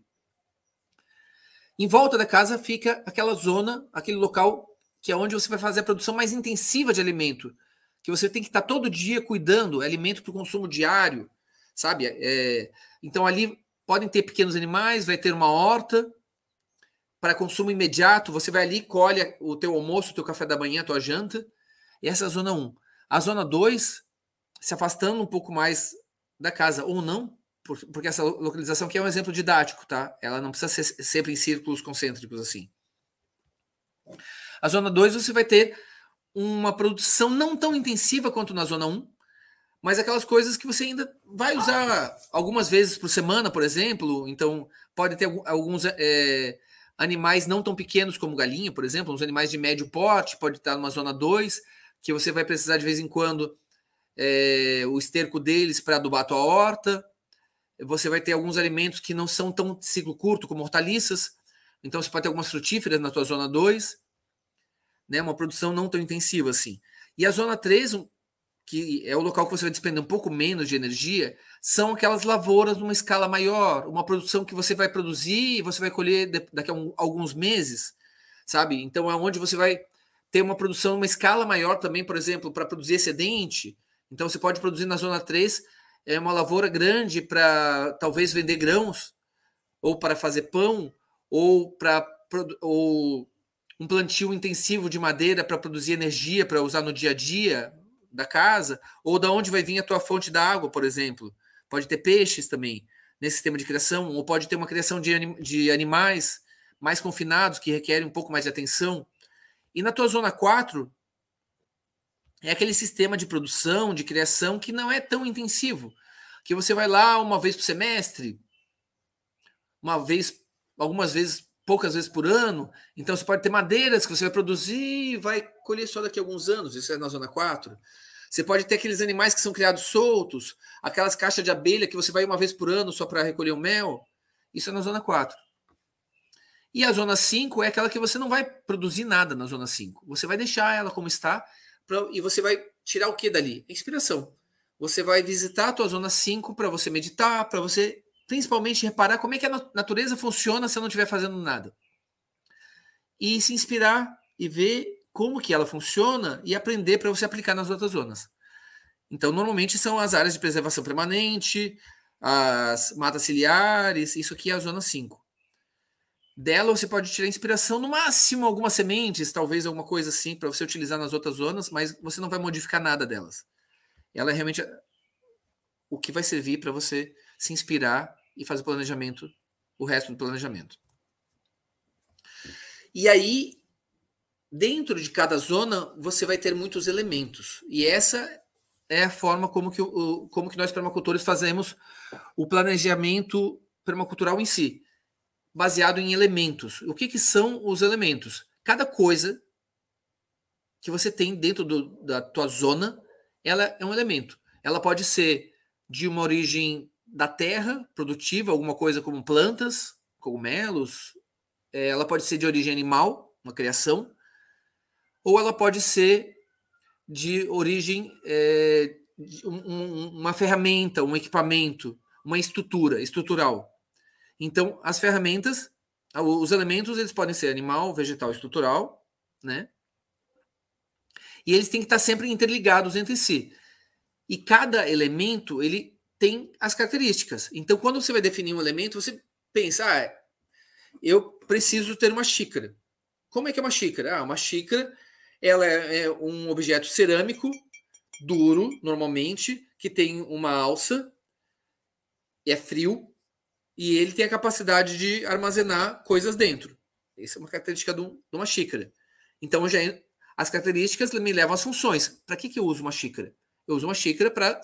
Em volta da casa fica aquela zona, aquele local que é onde você vai fazer a produção mais intensiva de alimento, que você tem que estar todo dia cuidando, é alimento para o consumo diário, sabe? É, então ali podem ter pequenos animais, vai ter uma horta, para consumo imediato, você vai ali, colhe o teu almoço, o teu café da manhã, a tua janta, e essa é a zona 1. A zona 2, se afastando um pouco mais da casa, ou não, porque essa localização aqui é um exemplo didático, tá? Ela não precisa ser sempre em círculos concêntricos assim. A zona 2 você vai ter uma produção não tão intensiva quanto na zona 1, um, mas aquelas coisas que você ainda vai usar algumas vezes por semana, por exemplo. Então, pode ter alguns é, animais não tão pequenos como galinha, por exemplo, uns animais de médio porte, pode estar numa zona 2, que você vai precisar de vez em quando é, o esterco deles para adubar a tua horta. Você vai ter alguns alimentos que não são tão de ciclo curto, como hortaliças. Então você pode ter algumas frutíferas na tua zona 2, né? uma produção não tão intensiva assim. E a zona 3, que é o local que você vai despender um pouco menos de energia, são aquelas lavouras numa escala maior, uma produção que você vai produzir e você vai colher daqui a um, alguns meses, sabe? Então é onde você vai ter uma produção uma escala maior também, por exemplo, para produzir excedente. Então você pode produzir na zona 3 é uma lavoura grande para talvez vender grãos ou para fazer pão ou para ou um plantio intensivo de madeira para produzir energia para usar no dia a dia, da casa, ou da onde vai vir a tua fonte da água, por exemplo. Pode ter peixes também nesse sistema de criação, ou pode ter uma criação de, anim de animais mais confinados, que requerem um pouco mais de atenção. E na tua zona 4, é aquele sistema de produção, de criação que não é tão intensivo, que você vai lá uma vez por semestre, uma vez, algumas vezes, poucas vezes por ano. Então você pode ter madeiras que você vai produzir e vai colher só daqui a alguns anos, isso é na zona 4. Você pode ter aqueles animais que são criados soltos, aquelas caixas de abelha que você vai uma vez por ano só para recolher o mel. Isso é na zona 4. E a zona 5 é aquela que você não vai produzir nada na zona 5. Você vai deixar ela como está pra, e você vai tirar o que dali? É inspiração. Você vai visitar a tua zona 5 para você meditar, para você principalmente reparar como é que a natureza funciona se eu não estiver fazendo nada. E se inspirar e ver como que ela funciona e aprender para você aplicar nas outras zonas. Então, normalmente são as áreas de preservação permanente, as matas ciliares, isso aqui é a zona 5. Dela você pode tirar inspiração, no máximo algumas sementes, talvez alguma coisa assim, para você utilizar nas outras zonas, mas você não vai modificar nada delas. Ela é realmente o que vai servir para você se inspirar e fazer o planejamento, o resto do planejamento. E aí, dentro de cada zona você vai ter muitos elementos. E essa é a forma como que, o, como que nós permacultores fazemos o planejamento permacultural em si, baseado em elementos. O que, que são os elementos? Cada coisa que você tem dentro do, da tua zona, ela é um elemento. Ela pode ser de uma origem da terra produtiva, alguma coisa como plantas, cogumelos. É, ela pode ser de origem animal, uma criação ou ela pode ser de origem é, de um, uma ferramenta, um equipamento, uma estrutura, estrutural. Então, as ferramentas, os elementos, eles podem ser animal, vegetal, estrutural, né? E eles têm que estar sempre interligados entre si. E cada elemento, ele tem as características. Então, quando você vai definir um elemento, você pensa, ah, é, eu preciso ter uma xícara. Como é que é uma xícara? Ah, uma xícara ela é, é um objeto cerâmico, duro, normalmente, que tem uma alça, é frio, e ele tem a capacidade de armazenar coisas dentro. Essa é uma característica de uma xícara. Então, já as características me levam às funções. Para que, que eu uso uma xícara? Eu uso uma xícara para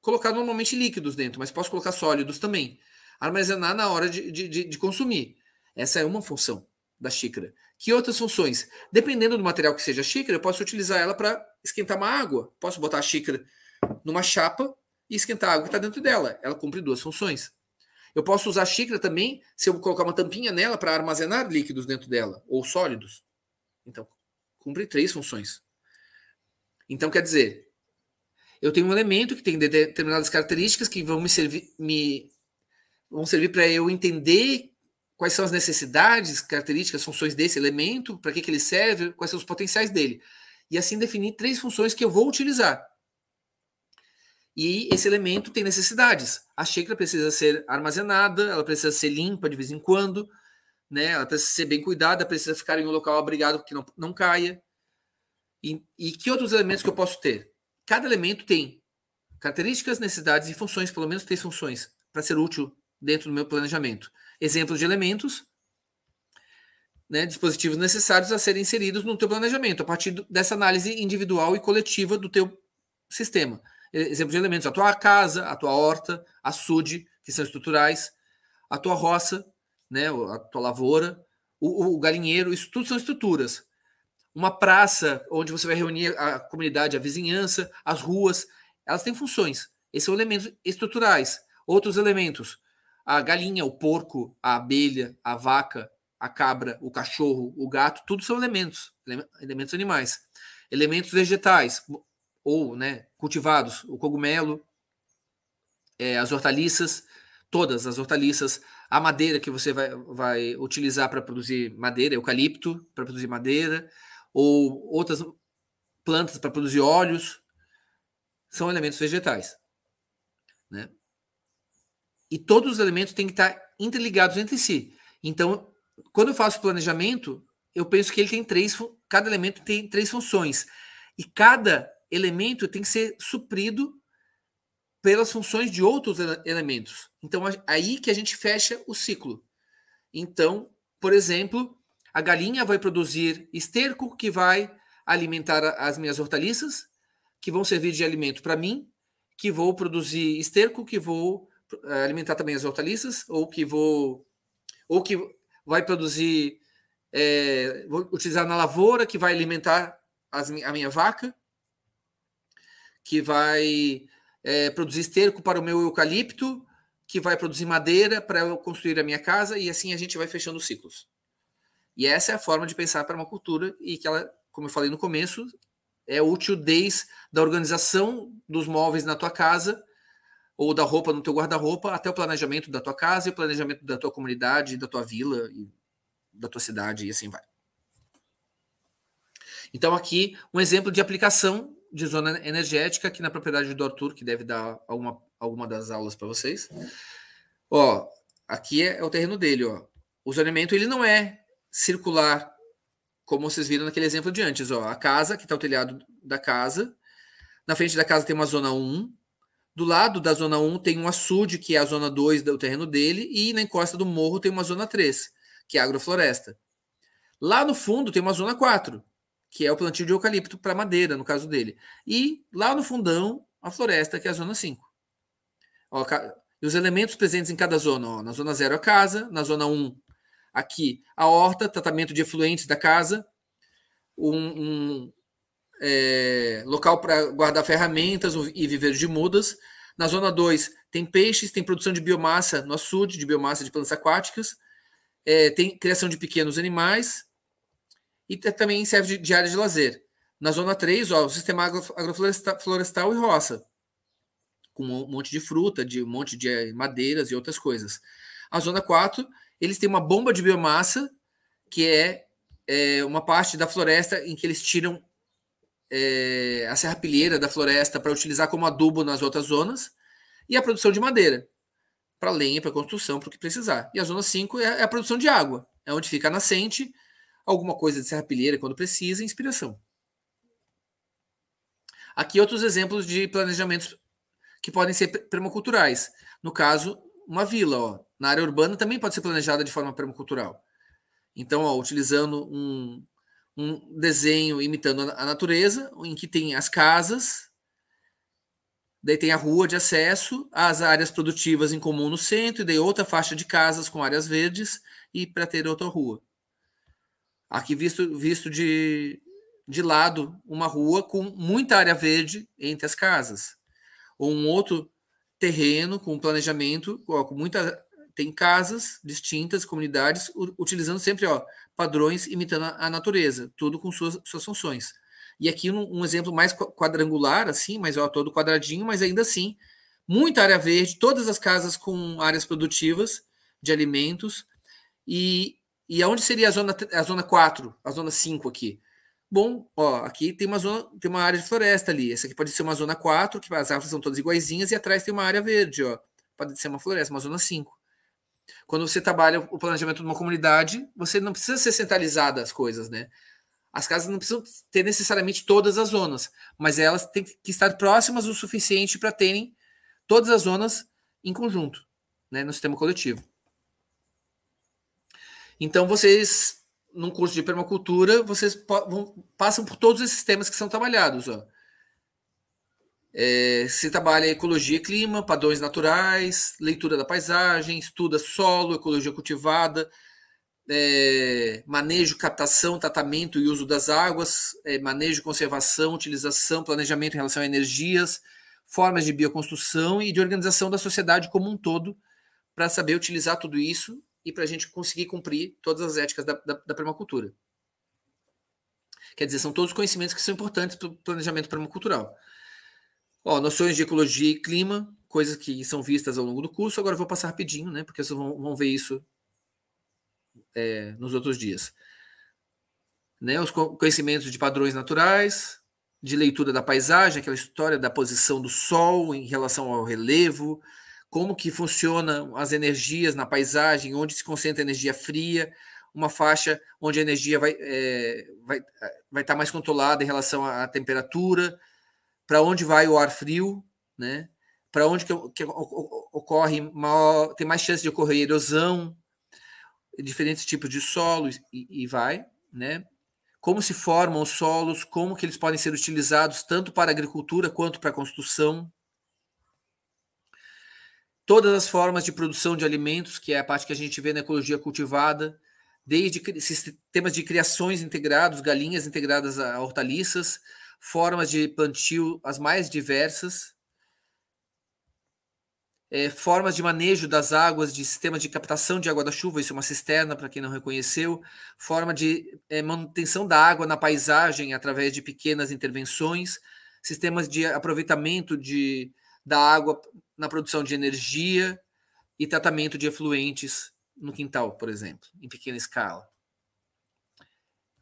colocar normalmente líquidos dentro, mas posso colocar sólidos também. Armazenar na hora de, de, de, consumir. Essa é uma função da xícara. Que outras funções? Dependendo do material que seja a xícara, eu posso utilizar ela para esquentar uma água. Posso botar a xícara numa chapa e esquentar a água que está dentro dela. Ela cumpre duas funções. Eu posso usar a xícara também se eu colocar uma tampinha nela para armazenar líquidos dentro dela, ou sólidos. Então, cumpre três funções. Então, quer dizer, eu tenho um elemento que tem determinadas características que vão me servir, me, vão servir para eu entender quais são as necessidades, características, funções desse elemento, para que, que ele serve, quais são os potenciais dele. E assim definir três funções que eu vou utilizar. E esse elemento tem necessidades. A xícara precisa ser armazenada, ela precisa ser limpa de vez em quando, né? ela precisa ser bem cuidada, precisa ficar em um local abrigado que não, não caia. E, e que outros elementos que eu posso ter? Cada elemento tem características, necessidades e funções, pelo menos três funções, para ser útil dentro do meu planejamento. Exemplos de elementos, né, dispositivos necessários a serem inseridos no teu planejamento, a partir dessa análise individual e coletiva do teu sistema. Exemplos de elementos, a tua casa, a tua horta, açude, que são estruturais, a tua roça, né, a tua lavoura, o, o galinheiro, isso tudo são estruturas. Uma praça onde você vai reunir a comunidade, a vizinhança, as ruas, elas têm funções. Esses são elementos estruturais. Outros elementos, a galinha, o porco, a abelha, a vaca, a cabra, o cachorro, o gato, tudo são elementos, elementos animais. Elementos vegetais, ou né, cultivados, o cogumelo, é, as hortaliças, todas as hortaliças, a madeira que você vai, vai utilizar para produzir madeira, eucalipto para produzir madeira, ou outras plantas para produzir óleos, são elementos vegetais. Né? E todos os elementos têm que estar interligados entre si. Então, quando eu faço planejamento, eu penso que ele tem três, cada elemento tem três funções. E cada elemento tem que ser suprido pelas funções de outros elementos. Então, aí que a gente fecha o ciclo. Então, por exemplo, a galinha vai produzir esterco que vai alimentar as minhas hortaliças, que vão servir de alimento para mim, que vou produzir esterco que vou eh, alimentar também as hortaliças, ou que vou, ou que vai produzir, é, vou utilizar na lavoura, que vai alimentar as, a minha vaca, que vai é, produzir esterco para o meu eucalipto, que vai produzir madeira para eu construir a minha casa, e assim a gente vai fechando os ciclos. E essa é a forma de pensar para uma cultura e que ela, como eu falei no começo, é útil desde da organização dos móveis na tua casa ou da roupa no teu guarda-roupa, até o planejamento da tua casa e o planejamento da tua comunidade, da tua vila e da tua cidade e assim vai. Então aqui um exemplo de aplicação de zona energética aqui na propriedade do Arthur, que deve dar alguma, alguma das aulas para vocês. Ó, aqui é, é, o terreno dele, ó. O zoneamento ele não é circular, como vocês viram naquele exemplo de antes, ó. A casa, que está o telhado da casa, na frente da casa tem uma zona 1, do lado da zona 1 tem um açude, que é a zona 2 do terreno dele, e na encosta do morro tem uma zona 3, que é a agrofloresta. Lá no fundo tem uma zona 4, que é o plantio de eucalipto para madeira, no caso dele. E lá no fundão, a floresta, que é a zona 5. Ó, e os elementos presentes em cada zona. Ó, na zona 0 a casa, na zona 1 aqui a horta, tratamento de efluentes da casa, um, um, é, local para guardar ferramentas e viveiro de mudas. Na zona 2, tem peixes, tem produção de biomassa no açude, de biomassa de plantas aquáticas, é, tem criação de pequenos animais e também serve de, de área de lazer. Na zona 3, ó, o sistema agroflorestal e roça, com um monte de fruta, de um monte de eh, madeiras e outras coisas. A zona 4, eles têm uma bomba de biomassa, que é, é uma parte da floresta em que eles tiram é, a serrapilheira da floresta para utilizar como adubo nas outras zonas e a produção de madeira para lenha, para construção, para o que precisar. E a zona 5 é, é a produção de água, é onde fica a nascente, alguma coisa de serrapilheira quando precisa, inspiração. Aqui outros exemplos de planejamentos que podem ser permaculturais. No caso, uma vila, ó, na área urbana também pode ser planejada de forma permacultural. Então, ó, utilizando um, um desenho imitando a natureza, em que tem as casas, daí tem a rua de acesso, as áreas produtivas em comum no centro, e daí outra faixa de casas com áreas verdes, e para ter outra rua. Aqui visto, visto de, de lado uma rua com muita área verde entre as casas. Ou um outro terreno com planejamento, ó, com muita tem casas distintas, comunidades, utilizando sempre ó, padrões imitando a natureza, tudo com suas, suas funções. E aqui um, um exemplo mais quadrangular, assim, mas ó, todo quadradinho, mas ainda assim, muita área verde, todas as casas com áreas produtivas de alimentos. E, e aonde seria a zona, a zona 4, a zona 5 aqui? Bom, ó, aqui tem uma zona, tem uma área de floresta ali. Essa aqui pode ser uma zona 4, que as árvores são todas iguaizinhas, e atrás tem uma área verde, ó. Pode ser uma floresta, uma zona 5. Quando você trabalha o planejamento de uma comunidade, você não precisa ser centralizada as coisas, né? As casas não precisam ter necessariamente todas as zonas, mas elas têm que estar próximas o suficiente para terem todas as zonas em conjunto, né, no sistema coletivo. Então, vocês, num curso de permacultura, vocês passam por todos esses temas que são trabalhados. Ó. É, se trabalha ecologia e clima, padrões naturais, leitura da paisagem, estuda solo, ecologia cultivada, é, manejo, captação, tratamento e uso das águas, é, manejo, conservação, utilização, planejamento em relação a energias, formas de bioconstrução e de organização da sociedade como um todo, para saber utilizar tudo isso e para a gente conseguir cumprir todas as éticas da, da, da permacultura. Quer dizer, são todos os conhecimentos que são importantes para o planejamento permacultural. Ó, noções de ecologia e clima, coisas que são vistas ao longo do curso. Agora eu vou passar rapidinho, né? Porque vocês vão, vão ver isso é, nos outros dias. Né, os conhecimentos de padrões naturais, de leitura da paisagem, aquela história da posição do sol em relação ao relevo, como que funcionam as energias na paisagem, onde se concentra energia fria, uma faixa onde a energia vai é, vai vai estar tá mais controlada em relação à temperatura, para onde vai o ar frio, né? Para onde que, que, ocorre maior, tem mais chance de ocorrer erosão, diferentes tipos de solos e, e vai, né? Como se formam os solos, como que eles podem ser utilizados tanto para agricultura quanto para construção, todas as formas de produção de alimentos, que é a parte que a gente vê na ecologia cultivada, desde sistemas de criações integrados, galinhas integradas a hortaliças, formas de plantio as mais diversas, é, formas de manejo das águas, de sistema de captação de água da chuva, isso é uma cisterna, para quem não reconheceu, forma de é, manutenção da água na paisagem através de pequenas intervenções, sistemas de aproveitamento de, da água na produção de energia e tratamento de efluentes no quintal, por exemplo, em pequena escala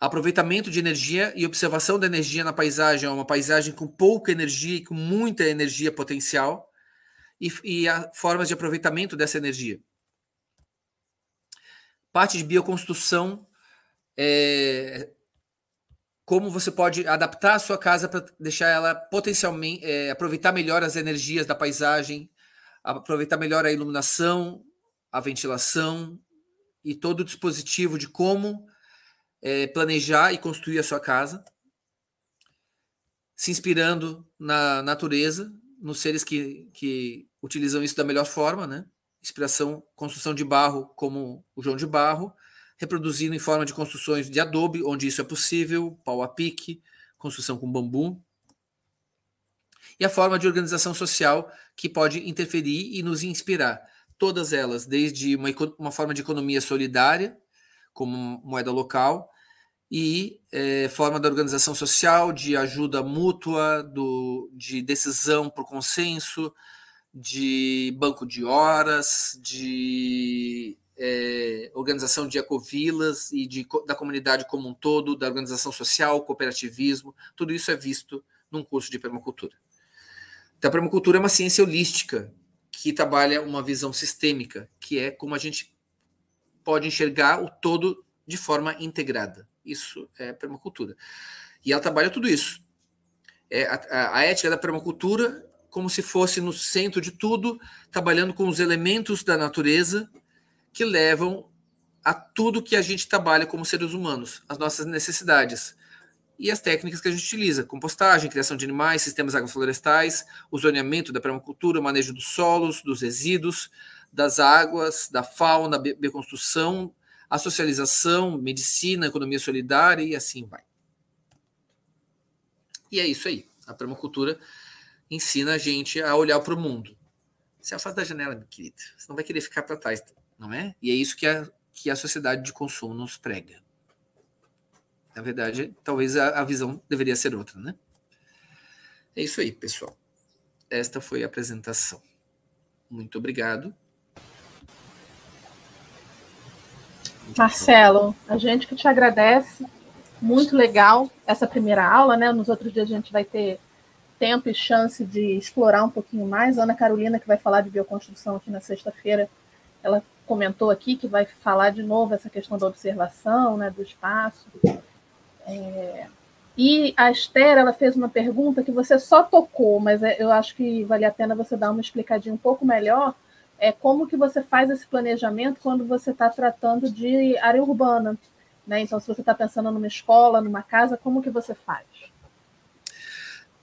aproveitamento de energia e observação da energia na paisagem, é uma paisagem com pouca energia e com muita energia potencial, e, e formas de aproveitamento dessa energia. Parte de bioconstrução é como você pode adaptar a sua casa para deixar ela potencialmente é, aproveitar melhor as energias da paisagem, aproveitar melhor a iluminação, a ventilação e todo o dispositivo de como é, planejar e construir a sua casa, se inspirando na natureza, nos seres que, que utilizam isso da melhor forma, né? Inspiração, construção de barro, como o João de Barro, reproduzindo em forma de construções de adobe, onde isso é possível, pau a pique, construção com bambu. E a forma de organização social que pode interferir e nos inspirar. Todas elas, desde uma, uma forma de economia solidária, como moeda local, e é, forma da organização social, de ajuda mútua, do, de decisão por consenso, de banco de horas, de é, organização de ecovilas e de, da comunidade como um todo, da organização social, cooperativismo, tudo isso é visto num curso de permacultura. Então, a permacultura é uma ciência holística que trabalha uma visão sistêmica, que é como a gente pode enxergar o todo de forma integrada. Isso é permacultura. E ela trabalha tudo isso. É a, a, a ética da permacultura como se fosse no centro de tudo, trabalhando com os elementos da natureza que levam a tudo que a gente trabalha como seres humanos, as nossas necessidades e as técnicas que a gente utiliza, compostagem, criação de animais, sistemas agroflorestais, o zoneamento da permacultura, manejo dos solos, dos resíduos, das águas, da fauna, bioconstrução, a socialização, medicina, economia solidária e assim vai. E é isso aí. A permacultura ensina a gente a olhar para o mundo. É Se afasta da janela, querida. Você não vai querer ficar para trás, não é? E é isso que a, que a sociedade de consumo nos prega. Na verdade, talvez a, a visão deveria ser outra, né? É isso aí, pessoal. Esta foi a apresentação. Muito obrigado. Marcelo, a gente que te agradece. Muito legal essa primeira aula, né? Nos outros dias a gente vai ter tempo e chance de explorar um pouquinho mais. Ana Carolina, que vai falar de bioconstrução aqui na sexta-feira, ela comentou aqui que vai falar de novo essa questão da observação, né, do espaço. É... E a Esther, ela fez uma pergunta que você só tocou, mas é, eu acho que vale a pena você dar uma explicadinha um pouco melhor, é como que você faz esse planejamento quando você está tratando de área urbana. Né? Então, se você está pensando numa escola, numa casa, como que você faz?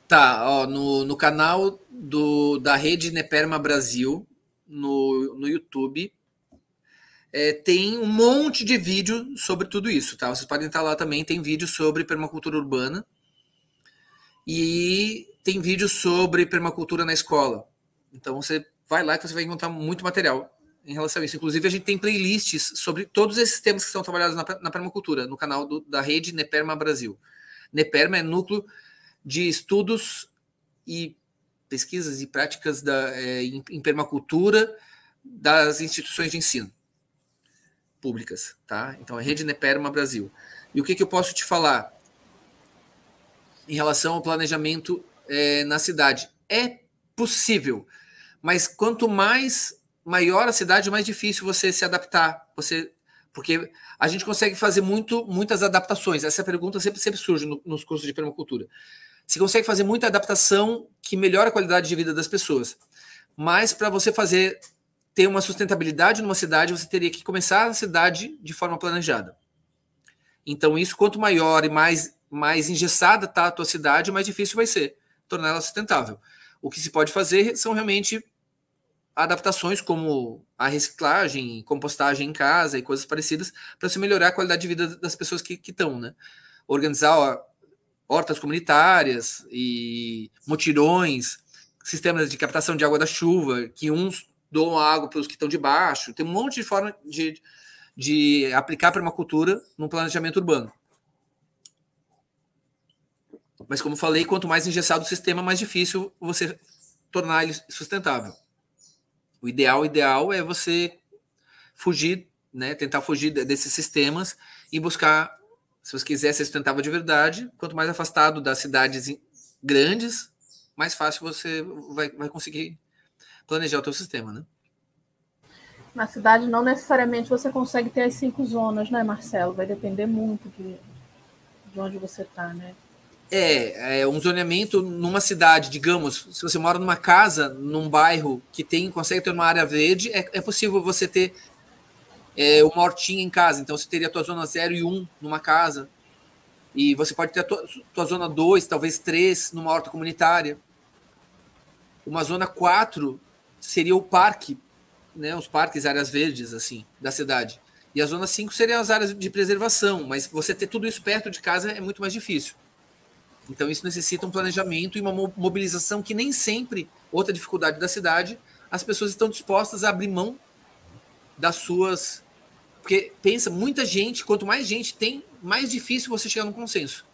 Tá, ó, no, no canal do, da Rede Neperma Brasil, no, no YouTube, é, tem um monte de vídeo sobre tudo isso, tá? Vocês podem estar lá também, tem vídeo sobre permacultura urbana e tem vídeo sobre permacultura na escola. Então você vai lá que você vai encontrar muito material em relação a isso. Inclusive, a gente tem playlists sobre todos esses temas que são trabalhados na, na permacultura, no canal do, da rede Neperma Brasil. Neperma é núcleo de estudos e pesquisas e práticas da, é, em, em, permacultura das instituições de ensino públicas, tá? Então, a rede Neperma Brasil. E o que, que eu posso te falar em relação ao planejamento é, na cidade? É possível mas quanto mais maior a cidade, mais difícil você se adaptar. Você, porque a gente consegue fazer muito, muitas adaptações. Essa pergunta sempre, sempre surge no, nos cursos de permacultura. Você consegue fazer muita adaptação que melhora a qualidade de vida das pessoas. Mas para você fazer ter uma sustentabilidade numa cidade, você teria que começar a cidade de forma planejada. Então, isso quanto maior e mais mais engessada está a tua cidade, mais difícil vai ser torná-la sustentável. O que se pode fazer são realmente adaptações como a reciclagem, compostagem em casa e coisas parecidas para se melhorar a qualidade de vida das pessoas que estão, né? Organizar hortas comunitárias e mutirões, sistemas de captação de água da chuva, que uns doam água para os que estão de baixo. Tem um monte de forma de, de aplicar permacultura no planejamento urbano. Mas, como falei, quanto mais engessado o sistema, mais difícil você tornar ele sustentável. O ideal, ideal é você fugir, né? Tentar fugir desses sistemas e buscar, se você quiser ser sustentável de verdade, quanto mais afastado das cidades grandes, mais fácil você vai, vai conseguir planejar o teu sistema, né? Na cidade não necessariamente você consegue ter as cinco zonas, né, Marcelo? Vai depender muito de, de onde você está, né? É, é, um zoneamento numa cidade, digamos, se você mora numa casa, num bairro que tem, consegue ter uma área verde, é, é possível você ter é, uma hortinha em casa. Então você teria a tua zona 0 e 1 um numa casa. E você pode ter a tua, tua zona 2, talvez 3, numa horta comunitária. Uma zona 4 seria o parque, né, os parques, áreas verdes, assim, da cidade. E a zona 5 seriam as áreas de preservação, mas você ter tudo isso perto de casa é muito mais difícil. Então, isso necessita um planejamento e uma mobilização que nem sempre, outra dificuldade da cidade, as pessoas estão dispostas a abrir mão das suas. Porque pensa, muita gente, quanto mais gente tem, mais difícil você chegar num consenso.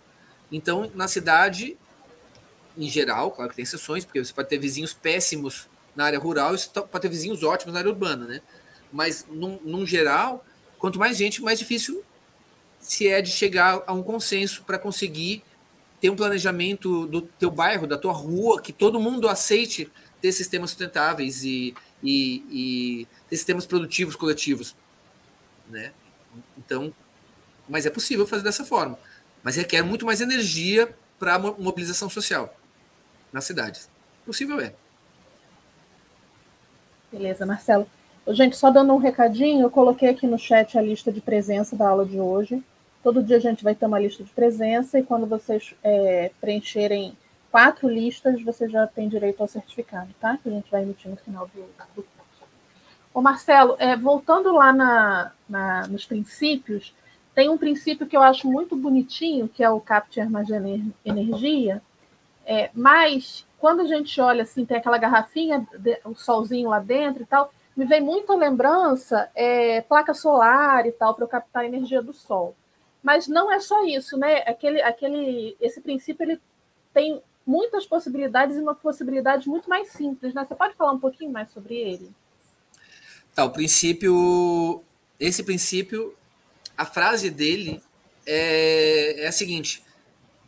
Então, na cidade, em geral, claro que tem exceções, porque você pode ter vizinhos péssimos na área rural e você tá, pode ter vizinhos ótimos na área urbana, né? Mas, num, num geral, quanto mais gente, mais difícil se é de chegar a um consenso para conseguir ter um planejamento do teu bairro, da tua rua, que todo mundo aceite ter sistemas sustentáveis e, e, e ter sistemas produtivos coletivos, né? Então, mas é possível fazer dessa forma, mas requer muito mais energia para mobilização social nas cidades. Possível é. Beleza, Marcelo. Gente, só dando um recadinho, eu coloquei aqui no chat a lista de presença da aula de hoje. Todo dia a gente vai ter uma lista de presença e quando vocês é, preencherem quatro listas, você já tem direito ao certificado, tá? Que a gente vai emitir no final do, curso. Ô Marcelo, é, voltando lá na, na, nos princípios, tem um princípio que eu acho muito bonitinho, que é o capte Mais energia, é, mas quando a gente olha assim, tem aquela garrafinha, de, o solzinho lá dentro e tal, me vem muita lembrança é, placa solar e tal, para eu captar a energia do sol. Mas não é só isso, né? Aquele, aquele, esse princípio ele tem muitas possibilidades e uma possibilidade muito mais simples, né? Você pode falar um pouquinho mais sobre ele? Tá, o princípio, esse princípio, a frase dele é, é a seguinte: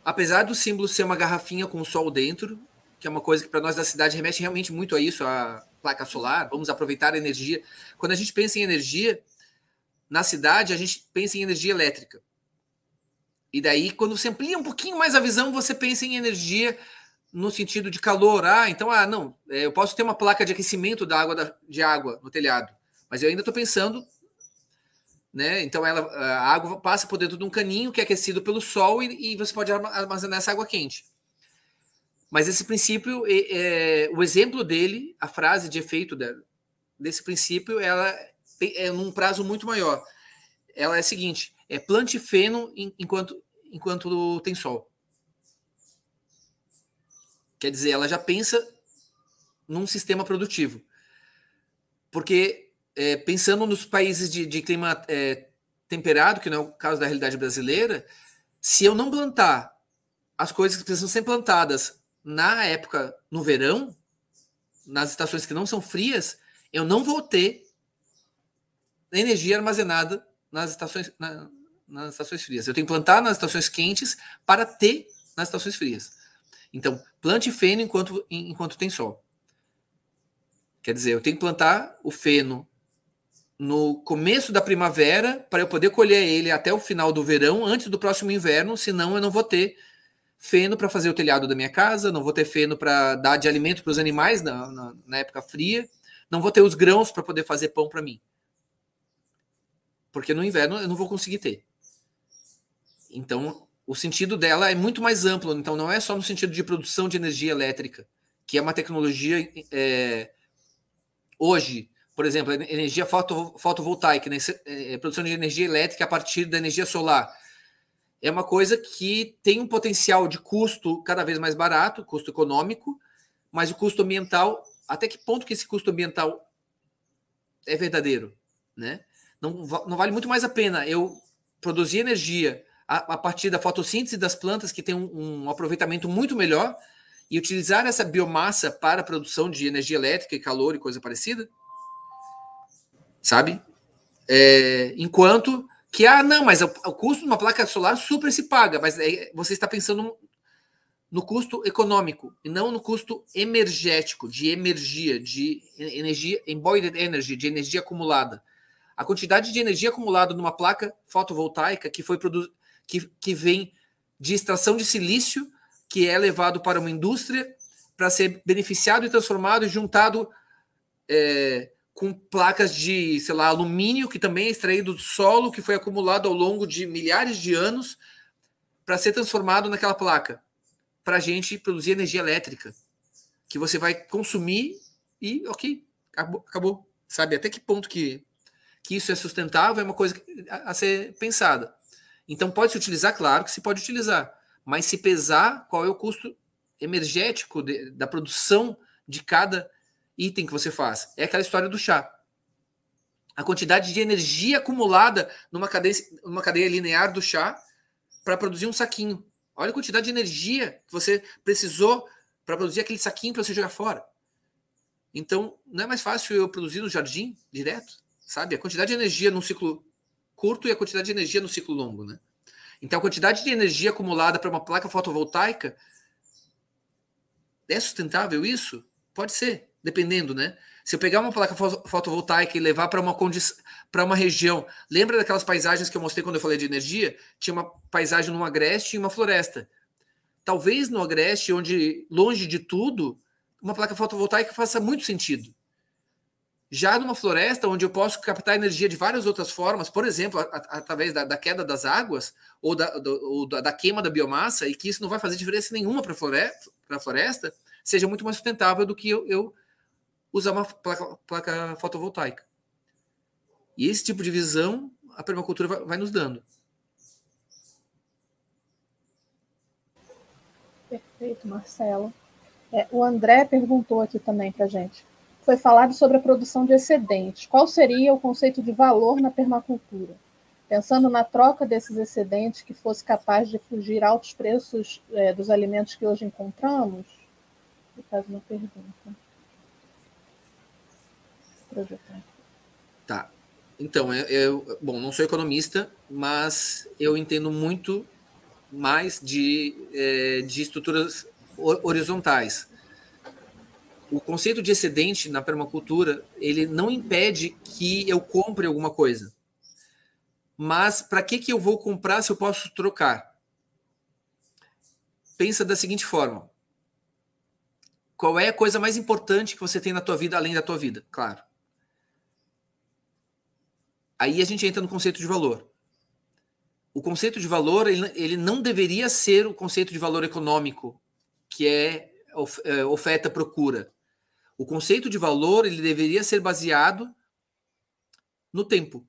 apesar do símbolo ser uma garrafinha com o sol dentro, que é uma coisa que para nós da cidade remete realmente muito a isso, a placa solar, vamos aproveitar a energia. Quando a gente pensa em energia, na cidade a gente pensa em energia elétrica. E daí, quando você amplia um pouquinho mais a visão, você pensa em energia no sentido de calor. Ah, então, ah, não, é, eu posso ter uma placa de aquecimento da água da, de água no telhado, mas eu ainda estou pensando, né? Então, ela, a água passa por dentro de um caninho que é aquecido pelo sol e, e você pode armazenar essa água quente. Mas esse princípio, é, é, o exemplo dele, a frase de efeito dela, desse princípio, ela é num prazo muito maior. Ela é a seguinte: é plante feno enquanto enquanto tem sol. Quer dizer, ela já pensa num sistema produtivo. Porque, é, pensando nos países de, de clima é, temperado, que não é o caso da realidade brasileira, se eu não plantar as coisas que precisam ser plantadas na época, no verão, nas estações que não são frias, eu não vou ter energia armazenada nas estações, nas estações frias. Eu tenho que plantar nas estações quentes para ter nas estações frias. Então, plante feno enquanto, enquanto tem sol. Quer dizer, eu tenho que plantar o feno no começo da primavera para eu poder colher ele até o final do verão, antes do próximo inverno, senão eu não vou ter feno para fazer o telhado da minha casa, não vou ter feno para dar de alimento para os animais na, na, na época fria, não vou ter os grãos para poder fazer pão para mim. Porque no inverno eu não vou conseguir ter. Então, o sentido dela é muito mais amplo. Então, não é só no sentido de produção de energia elétrica, que é uma tecnologia é, hoje, por exemplo, energia foto, fotovoltaica, né? É, é, produção de energia elétrica a partir da energia solar. É uma coisa que tem um potencial de custo cada vez mais barato, custo econômico, mas o custo ambiental, até que ponto que esse custo ambiental é verdadeiro, né? Não, não vale muito mais a pena eu produzir energia a, a partir da fotossíntese das plantas, que tem um, um aproveitamento muito melhor, e utilizar essa biomassa para a produção de energia elétrica e calor e coisa parecida, sabe? É, enquanto que, ah, não, mas o, o, custo de uma placa solar super se paga, mas é, você está pensando no, custo econômico e não no custo energético, de energia, de energia, embodied energy, de energia acumulada. A quantidade de energia acumulada numa placa fotovoltaica que foi, produzida, que, que vem de extração de silício, que é levado para uma indústria para ser beneficiado e transformado e juntado é, com placas de, sei lá, alumínio, que também é extraído do solo, que foi acumulado ao longo de milhares de anos, para ser transformado naquela placa, para a gente produzir energia elétrica, que você vai consumir e, ok, acabou. acabou. Sabe até que ponto que, que isso é sustentável é uma coisa a, a ser pensada. Então pode se utilizar, claro que se pode utilizar, mas se pesar qual é o custo energético de, da produção de cada item que você faz. É aquela história do chá. A quantidade de energia acumulada numa cadeia, numa cadeia linear do chá para produzir um saquinho. Olha a quantidade de energia que você precisou para produzir aquele saquinho para você jogar fora. Então, não é mais fácil eu produzir no jardim direto, sabe? A quantidade de energia num ciclo curto e a quantidade de energia no ciclo longo, né? Então, a quantidade de energia acumulada para uma placa fotovoltaica é sustentável isso? Pode ser, dependendo, né? Se eu pegar uma placa fotovoltaica e levar para uma condição, para uma região, lembra daquelas paisagens que eu mostrei quando eu falei de energia? Tinha uma paisagem no agreste e uma floresta. Talvez no agreste, onde longe de tudo, uma placa fotovoltaica faça muito sentido. Já numa floresta onde eu posso captar energia de várias outras formas, por exemplo, através da, da queda das águas ou, da, do, ou da, da, queima da biomassa, e que isso não vai fazer diferença nenhuma para a floresta, seja muito mais sustentável do que eu, eu usar uma placa, placa, fotovoltaica. E esse tipo de visão a permacultura vai, vai nos dando. Perfeito, Marcelo. É, o André perguntou aqui também para gente foi falado sobre a produção de excedentes. Qual seria o conceito de valor na permacultura? Pensando na troca desses excedentes que fosse capaz de fugir altos preços é, dos alimentos que hoje encontramos? Ele faz uma pergunta. Projetar. Tá. Então, eu, eu, bom, não sou economista, mas eu entendo muito mais de, é, de estruturas horizontais o conceito de excedente na permacultura ele não impede que eu compre alguma coisa. Mas para que, que eu vou comprar se eu posso trocar? Pensa da seguinte forma: qual é a coisa mais importante que você tem na tua vida além da tua vida? Claro. Aí a gente entra no conceito de valor. O conceito de valor ele não deveria ser o conceito de valor econômico, que é, é oferta procura. O conceito de valor ele deveria ser baseado no tempo.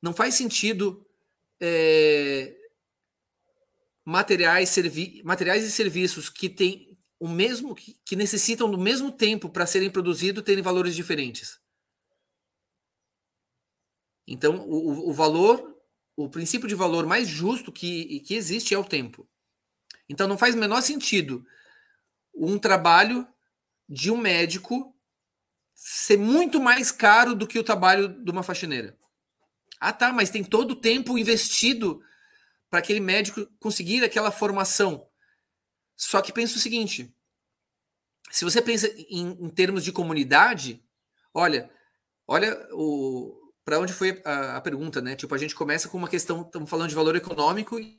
Não faz sentido é, materiais, servi materiais e serviços que têm o mesmo que, que necessitam do mesmo tempo para serem produzidos terem valores diferentes. Então, o, o, valor, o princípio de valor mais justo que, que existe é o tempo. Então, não faz o menor sentido um trabalho de um médico ser muito mais caro do que o trabalho de uma faxineira. Ah, tá, mas tem todo o tempo investido para aquele médico conseguir aquela formação. Só que pensa o seguinte: se você pensa em, em termos de comunidade, olha, olha o para onde foi a, a, pergunta, né? Tipo, a gente começa com uma questão, estamos falando de valor econômico e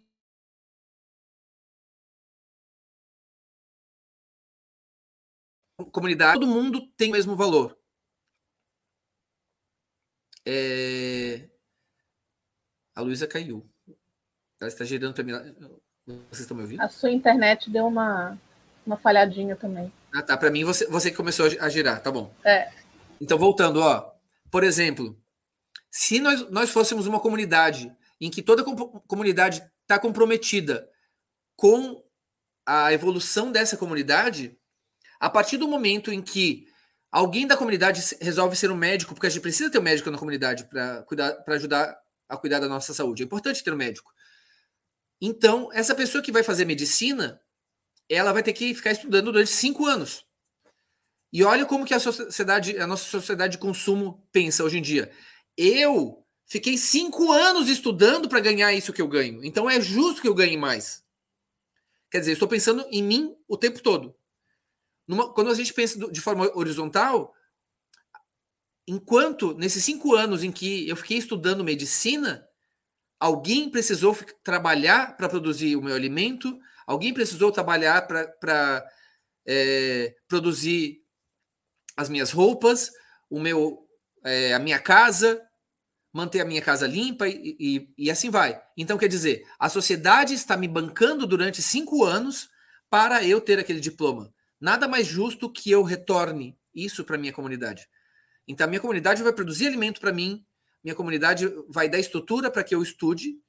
comunidade, todo mundo tem o mesmo valor. É... A Luísa caiu. Ela está gerando também Vocês estão me ouvindo? A sua internet deu uma, uma falhadinha também. Ah, tá. Para mim, você, você que começou a girar, tá bom. É. Então, voltando, ó. Por exemplo, se nós, nós fôssemos uma comunidade em que toda comunidade está comprometida com a evolução dessa comunidade, a partir do momento em que alguém da comunidade resolve ser um médico, porque a gente precisa ter um médico na comunidade para cuidar, para ajudar a cuidar da nossa saúde. É importante ter um médico. Então, essa pessoa que vai fazer medicina, ela vai ter que ficar estudando durante cinco anos. E olha como que a sociedade, a nossa sociedade de consumo pensa hoje em dia. Eu fiquei cinco anos estudando para ganhar isso que eu ganho. Então é justo que eu ganhe mais. Quer dizer, estou pensando em mim o tempo todo. Numa, quando a gente pensa do, de forma horizontal, enquanto nesses cinco anos em que eu fiquei estudando medicina, alguém precisou trabalhar para produzir o meu alimento, alguém precisou trabalhar para é, produzir as minhas roupas, o meu, é, a minha casa, manter a minha casa limpa e, e, e, assim vai. Então, quer dizer, a sociedade está me bancando durante cinco anos para eu ter aquele diploma. Nada mais justo que eu retorne isso para minha comunidade. Então, minha comunidade vai produzir alimento para mim, minha comunidade vai dar estrutura para que eu estude,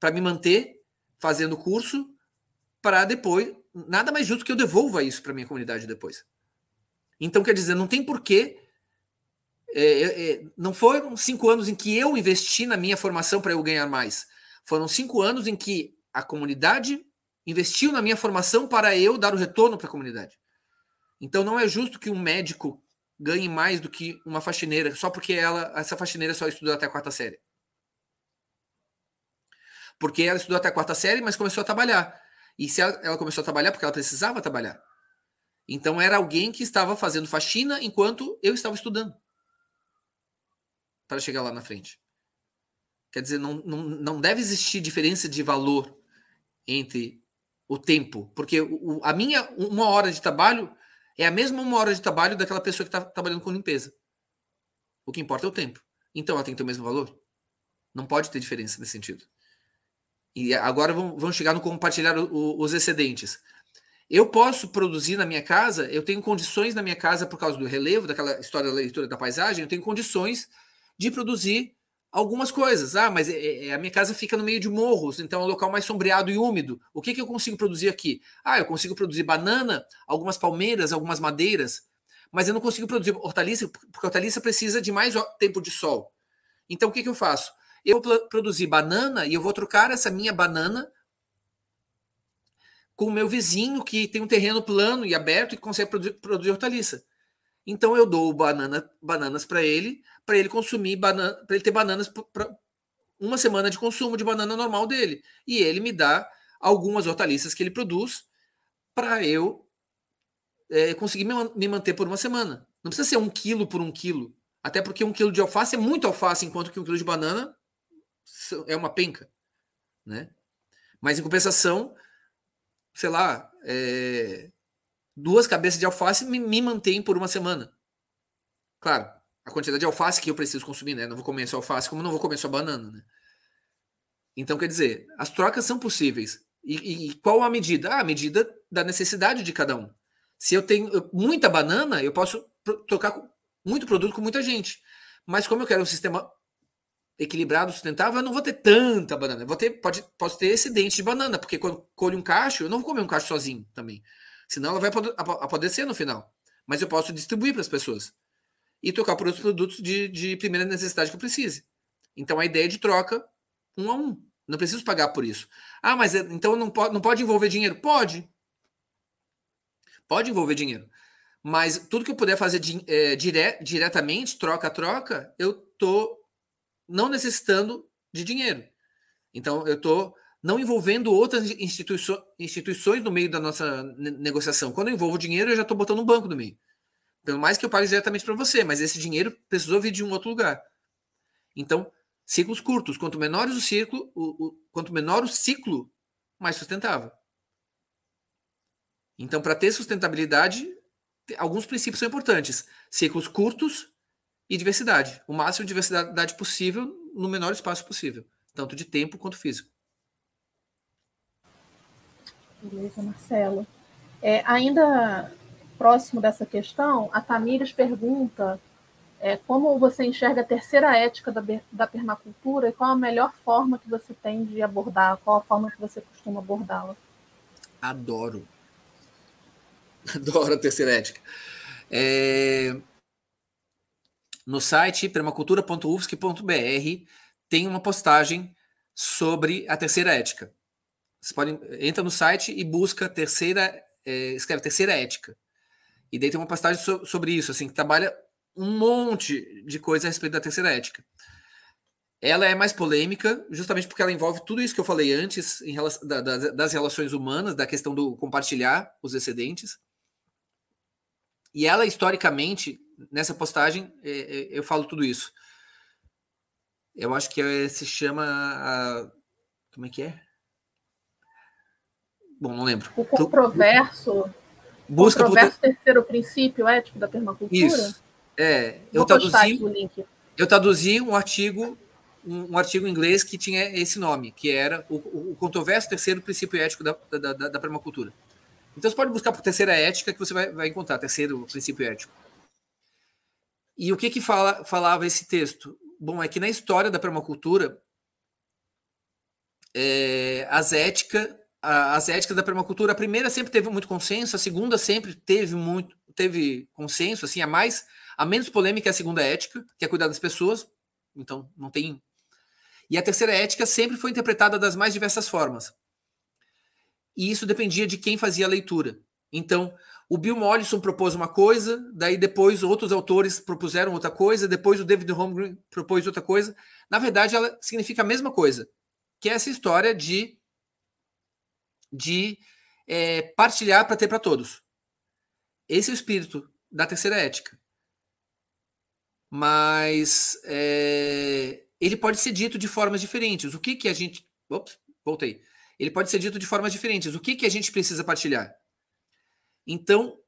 para me manter fazendo curso, para depois. Nada mais justo que eu devolva isso para minha comunidade depois. Então, quer dizer, não tem porquê. É, é, é, não foram cinco anos em que eu investi na minha formação para eu ganhar mais. Foram cinco anos em que a comunidade investiu na minha formação para eu dar o retorno para a comunidade. Então não é justo que um médico ganhe mais do que uma faxineira só porque ela, essa faxineira só estudou até a quarta série. Porque ela estudou até a quarta série, mas começou a trabalhar. E se ela, ela começou a trabalhar porque ela precisava trabalhar. Então era alguém que estava fazendo faxina enquanto eu estava estudando. Para chegar lá na frente. Quer dizer, não, não, não deve existir diferença de valor entre o tempo, porque o, a minha uma hora de trabalho é a mesma uma hora de trabalho daquela pessoa que está trabalhando com limpeza. O que importa é o tempo. Então ela tem que ter o mesmo valor. Não pode ter diferença nesse sentido. E agora vão, vão chegar no compartilhar os excedentes. Eu posso produzir na minha casa, eu tenho condições na minha casa, por causa do relevo, daquela história da leitura da paisagem, eu tenho condições de produzir algumas coisas. Ah, mas é, é, é, a minha casa fica no meio de morros, então é um local mais sombreado e úmido. O que, que eu consigo produzir aqui? Ah, eu consigo produzir banana, algumas palmeiras, algumas madeiras, mas eu não consigo produzir hortaliça, porque hortaliça precisa de mais tempo de sol. Então o que, que eu faço? Eu vou produzir banana e eu vou trocar essa minha banana com o meu vizinho que tem um terreno plano e aberto e consegue produzir, produzir hortaliça. Então eu dou bananas para ele, para ele consumir banana, para ele ter bananas para uma semana de consumo de banana normal dele. E ele me dá algumas hortaliças que ele produz para eu é, conseguir me, me manter por uma semana. Não precisa ser um quilo por um quilo. Até porque um quilo de alface é muito alface, enquanto que um quilo de banana é uma penca. Né? Mas em compensação, sei lá, é, duas cabeças de alface me, me mantêm por uma semana. Claro, a quantidade de alface que eu preciso consumir, né? Não vou comer só alface, como não vou comer só banana, né? Então, quer dizer, as trocas são possíveis. E, e qual a medida? Ah, a medida da necessidade de cada um. Se eu tenho muita banana, eu posso trocar muito produto com muita gente. Mas como eu quero um sistema equilibrado, sustentável, eu não vou ter tanta banana. Eu vou ter, pode, posso ter excedente de banana, porque quando colho um cacho, eu não vou comer um cacho sozinho também. Senão ela vai apodrecer no final. Mas eu posso distribuir para as pessoas e trocar por outros produtos de, de primeira necessidade que eu precise. Então a ideia é de troca um a um. Não preciso pagar por isso. Ah, mas é, então não pode, não pode envolver dinheiro? Pode. Pode envolver dinheiro. Mas tudo que eu puder fazer di, é, dire, diretamente, troca troca, eu tô não necessitando de dinheiro. Então eu tô não envolvendo outras instituições no meio da nossa negociação. Quando eu envolvo dinheiro, eu já estou botando um banco no meio. Pelo então, mais que eu pague diretamente para você, mas esse dinheiro precisou vir de um outro lugar. Então, ciclos curtos. Quanto menor o ciclo, o, o, quanto menor o ciclo, mais sustentável. Então, para ter sustentabilidade, alguns princípios são importantes: ciclos curtos e diversidade. O máximo de diversidade possível no menor espaço possível, tanto de tempo quanto físico. Beleza, Marcelo. É, ainda próximo dessa questão, a Tamires pergunta é, como você enxerga a terceira ética da, da permacultura e qual a melhor forma que você tem de abordar, qual a forma que você costuma abordá-la? Adoro. Adoro a terceira ética. É... No site permacultura.ufsc.br tem uma postagem sobre a terceira ética. Você pode entra no site e busca terceira, é, escreve terceira ética e daí tem uma postagem so sobre isso, assim, que trabalha um monte de coisa a respeito da terceira ética. Ela é mais polêmica, justamente porque ela envolve tudo isso que eu falei antes em relação, da, das relações humanas, da questão do compartilhar os excedentes. E ela, historicamente, nessa postagem, é, é, eu falo tudo isso. Eu acho que é, se chama. A, como é que é? Bom, não lembro. O controverso busca Controverso terceiro princípio ético da permacultura? Isso. É, eu Vou traduzi, eu traduzi um artigo um, artigo em inglês que tinha esse nome, que era o, o, o controverso terceiro princípio ético da, da, da, da, permacultura. Então você pode buscar por terceira ética que você vai, vai encontrar, terceiro princípio ético. E o que que fala, falava esse texto? Bom, é que na história da permacultura, é, as éticas as éticas da permacultura, a primeira sempre teve muito consenso, a segunda sempre teve muito teve consenso, assim, a mais a menos polêmica é a segunda ética, que é cuidar das pessoas, então não tem. E a terceira ética sempre foi interpretada das mais diversas formas. E isso dependia de quem fazia a leitura. Então, o Bill Mollison propôs uma coisa, daí depois outros autores propuseram outra coisa, depois o David Holmgren propôs outra coisa. Na verdade, ela significa a mesma coisa, que é essa história de de é, partilhar para ter para todos. Esse é o espírito da terceira ética. Mas é, ele pode ser dito de formas diferentes. O que, que a gente. Ops, voltei. Ele pode ser dito de formas diferentes. O que, que a gente precisa partilhar? Então,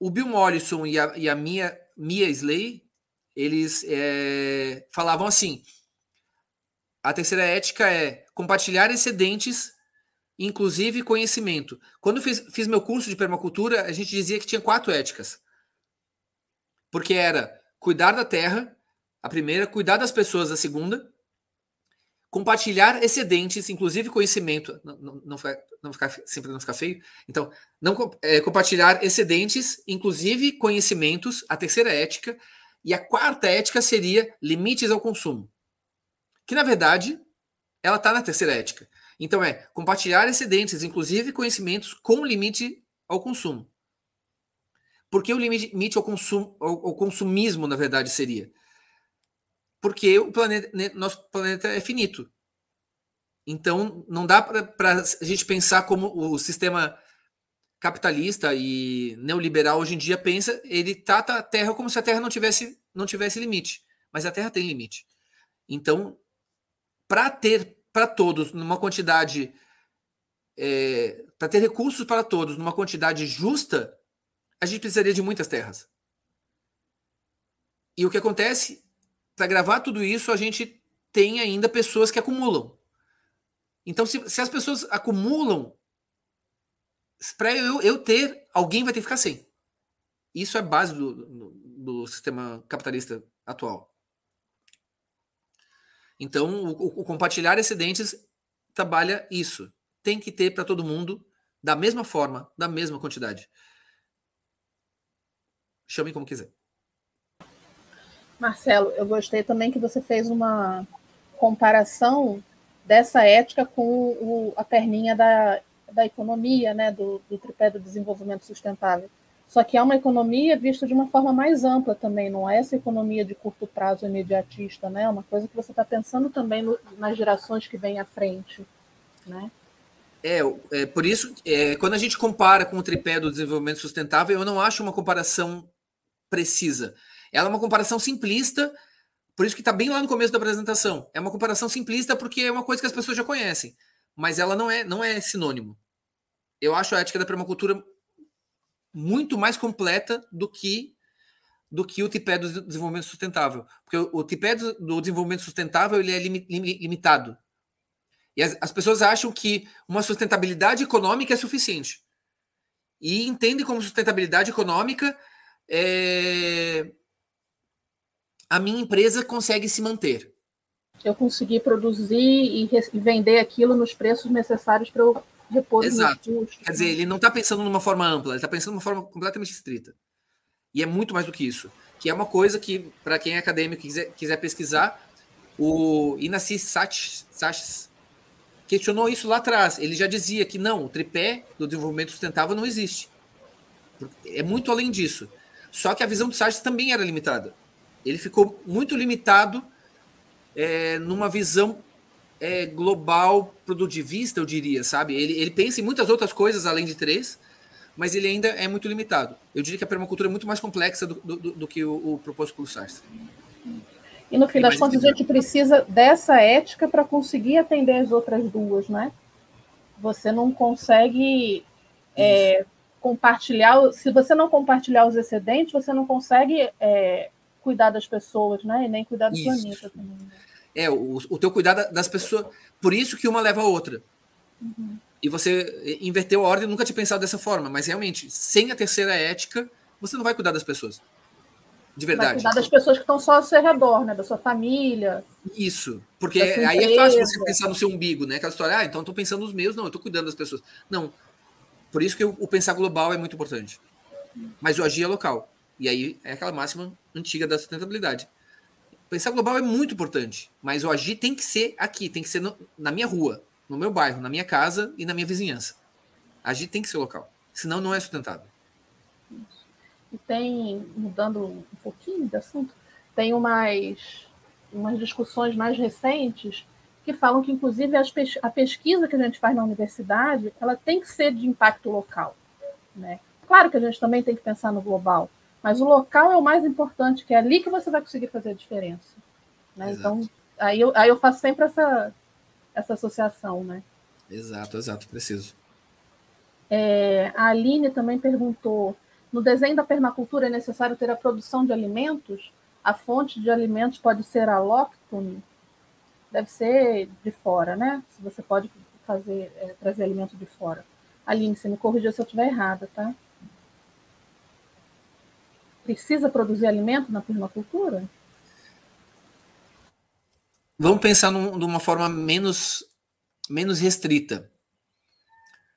o Bill Mollison e a, e a Mia, Mia Slay, eles é, falavam assim: a terceira ética é compartilhar excedentes inclusive conhecimento. Quando fiz, fiz meu curso de permacultura, a gente dizia que tinha quatro éticas. Porque era cuidar da terra, a primeira, cuidar das pessoas, a segunda, compartilhar excedentes, inclusive conhecimento, não, não, não, não ficar sempre não ficar feio. Então, não é, compartilhar excedentes, inclusive conhecimentos, a terceira ética, e a quarta ética seria limites ao consumo. Que na verdade, ela está na terceira ética. Então é compartilhar excedentes, inclusive conhecimentos com limite ao consumo. Por que o limite ao, consumo, ao, ao consumismo, na verdade, seria? Porque o planeta, né, nosso planeta é finito. Então, não dá para a gente pensar como o sistema capitalista e neoliberal hoje em dia pensa, ele trata a Terra como se a Terra não tivesse, não tivesse limite. Mas a Terra tem limite. Então, para ter para todos, numa quantidade. É, para ter recursos para todos, numa quantidade justa, a gente precisaria de muitas terras. E o que acontece? Para gravar tudo isso, a gente tem ainda pessoas que acumulam. Então, se, se as pessoas acumulam, para eu, eu ter, alguém vai ter que ficar sem. Isso é base do, do, do sistema capitalista atual. Então, o, o compartilhar excedentes trabalha isso. Tem que ter para todo mundo da mesma forma, da mesma quantidade. Chame como quiser. Marcelo, eu gostei também que você fez uma comparação dessa ética com o, a perninha da, da economia, né, do, do tripé do desenvolvimento sustentável. Só que há uma economia vista de uma forma mais ampla também, não é essa economia de curto prazo imediatista, né? É uma coisa que você está pensando também no, nas gerações que vêm à frente, né? É, é por isso, é, quando a gente compara com o tripé do desenvolvimento sustentável, eu não acho uma comparação precisa. Ela é uma comparação simplista, por isso que está bem lá no começo da apresentação. É uma comparação simplista porque é uma coisa que as pessoas já conhecem, mas ela não é, não é sinônimo. Eu acho a ética da permacultura muito mais completa do que do que o tripé do desenvolvimento sustentável, porque o, o do desenvolvimento sustentável ele é lim, lim, limitado. E as, as pessoas acham que uma sustentabilidade econômica é suficiente e entendem como sustentabilidade econômica é, a minha empresa consegue se manter. Eu consegui produzir e, e vender aquilo nos preços necessários para eu repor Exato. Custos, Quer né? dizer, ele não está pensando numa forma ampla, ele está pensando numa forma completamente estrita. E é muito mais do que isso. Que é uma coisa que, para quem é acadêmico e quiser, quiser pesquisar, o Inassi Sachs, questionou isso lá atrás. Ele já dizia que não, o tripé do desenvolvimento sustentável não existe. É muito além disso. Só que a visão do Sachs também era limitada. Ele ficou muito limitado é, numa visão é, global produtivista, eu diria, sabe? Ele, ele pensa em muitas outras coisas além de três, mas ele ainda é muito limitado. Eu diria que a permacultura é muito mais complexa do, do, do que o, o proposto pelo Sartre. E no fim das contas, a gente precisa dessa ética para conseguir atender as outras duas, né? Você não consegue é, compartilhar, se você não compartilhar os excedentes, você não consegue é, cuidar das pessoas, né? E nem cuidar do Isso. planeta também. Né? É, o, o teu cuidado das pessoas. Por isso que uma leva a outra. Uhum. E você inverteu a ordem, nunca tinha pensado dessa forma, mas realmente, sem a terceira ética, você não vai cuidar das pessoas. De verdade. Vai cuidar das pessoas que estão só ao seu redor, né? Da sua família. Isso. Porque aí é fácil você pensar no seu umbigo, né? Aquela história, ah, então estou pensando nos meus, não, eu estou cuidando das pessoas. Não. Por isso que o, o pensar global é muito importante. Mas o agir é local. E aí é aquela máxima antiga da sustentabilidade. Pensar global é muito importante, mas o agir tem que ser aqui, tem que ser no, na minha rua, no meu bairro, na minha casa e na minha vizinhança. Agir tem que ser local, senão não é sustentável. E tem, mudando um pouquinho de assunto, tem umas, umas discussões mais recentes que falam que, inclusive, as, a pesquisa que a gente faz na universidade, ela tem que ser de impacto local. Né? Claro que a gente também tem que pensar no global, mas o local é o mais importante, que é ali que você vai conseguir fazer a diferença. Né? Então, aí eu, aí eu faço sempre essa, essa associação, né? Exato, exato, preciso. É, a Aline também perguntou: no desenho da permacultura é necessário ter a produção de alimentos? A fonte de alimentos pode ser alóctone? Deve ser de fora, né? Se você pode fazer é, trazer alimento de fora. Aline, você me corrigiu se eu estiver errada, tá? precisa produzir alimento na permacultura? Vamos pensar num, numa forma menos, menos restrita.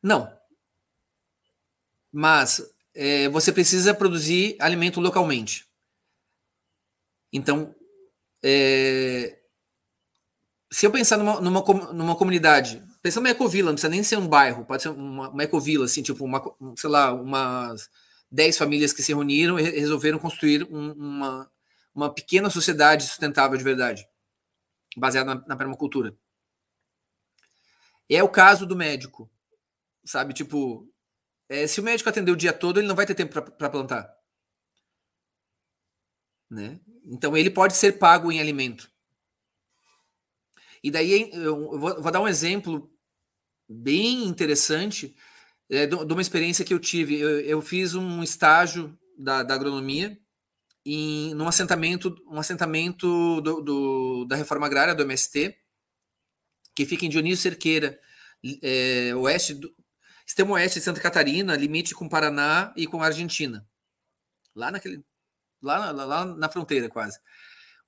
Não. Mas é, você precisa produzir alimento localmente. Então, é, se eu pensar numa, numa, numa comunidade, pensando numa ecovila, não precisa nem ser um bairro, pode ser uma, uma ecovila, assim, tipo, uma, sei lá, umas 10 famílias que se reuniram e resolveram construir um, uma, uma pequena sociedade sustentável de verdade, baseada na, na permacultura. É o caso do médico, sabe? Tipo, é, se o médico atender o dia todo, ele não vai ter tempo para plantar. Né? Então, ele pode ser pago em alimento. E daí, eu vou, vou dar um exemplo bem interessante é, de uma experiência que eu tive. Eu, eu fiz um estágio da, da, agronomia em num assentamento, um assentamento do, do, da reforma agrária do MST, que fica em Dionísio Cerqueira, é, oeste do, extremo oeste de Santa Catarina, limite com Paraná e com Argentina. Lá naquele lá, lá, lá na fronteira quase.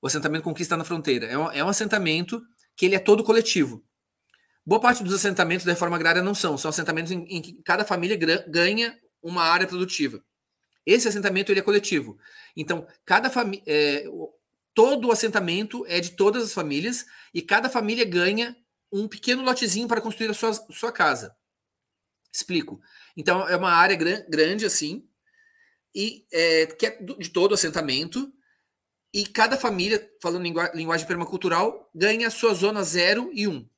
O assentamento Conquista na fronteira. É um, é um assentamento que ele é todo coletivo. Boa parte dos assentamentos da reforma agrária não são, são assentamentos em, em que cada família ganha uma área produtiva. Esse assentamento ele é coletivo. Então, cada família. É, todo o assentamento é de todas as famílias e cada família ganha um pequeno lotezinho para construir a sua, sua casa. Explico. Então, é uma área gran, grande assim, e é, que é de todo o assentamento, e cada família, falando linguagem permacultural, ganha a sua zona 0 e 1. Um.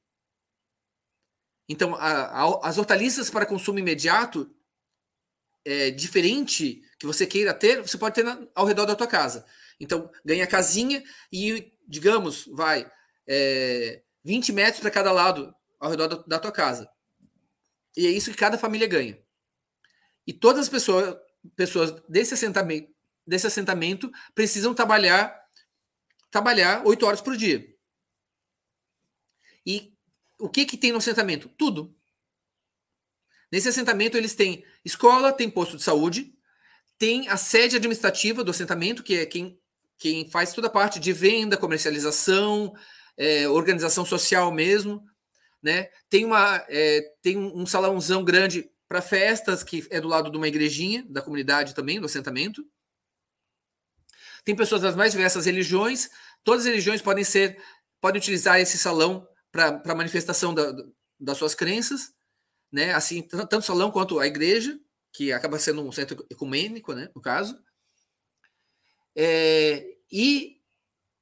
Então, a, a, as hortaliças para consumo imediato, é, diferente que você queira ter, você pode ter na, ao redor da tua casa. Então, ganha casinha e, digamos, vai é, 20 metros para cada lado ao redor da, da tua casa. E é isso que cada família ganha. E todas as pessoas, pessoas desse assentamento, desse assentamento precisam trabalhar trabalhar oito horas por dia. E o que, que tem no assentamento? Tudo. Nesse assentamento, eles têm escola, tem posto de saúde, tem a sede administrativa do assentamento, que é quem, quem faz toda a parte de venda, comercialização, é, organização social mesmo. Né? Tem, uma, é, tem um salãozão grande para festas, que é do lado de uma igrejinha, da comunidade também, do assentamento. Tem pessoas das mais diversas religiões. Todas as religiões podem ser, podem utilizar esse salão para a manifestação da, das suas crenças, né? Assim, tanto o salão quanto a igreja, que acaba sendo um centro ecumênico, né? No caso. É, e,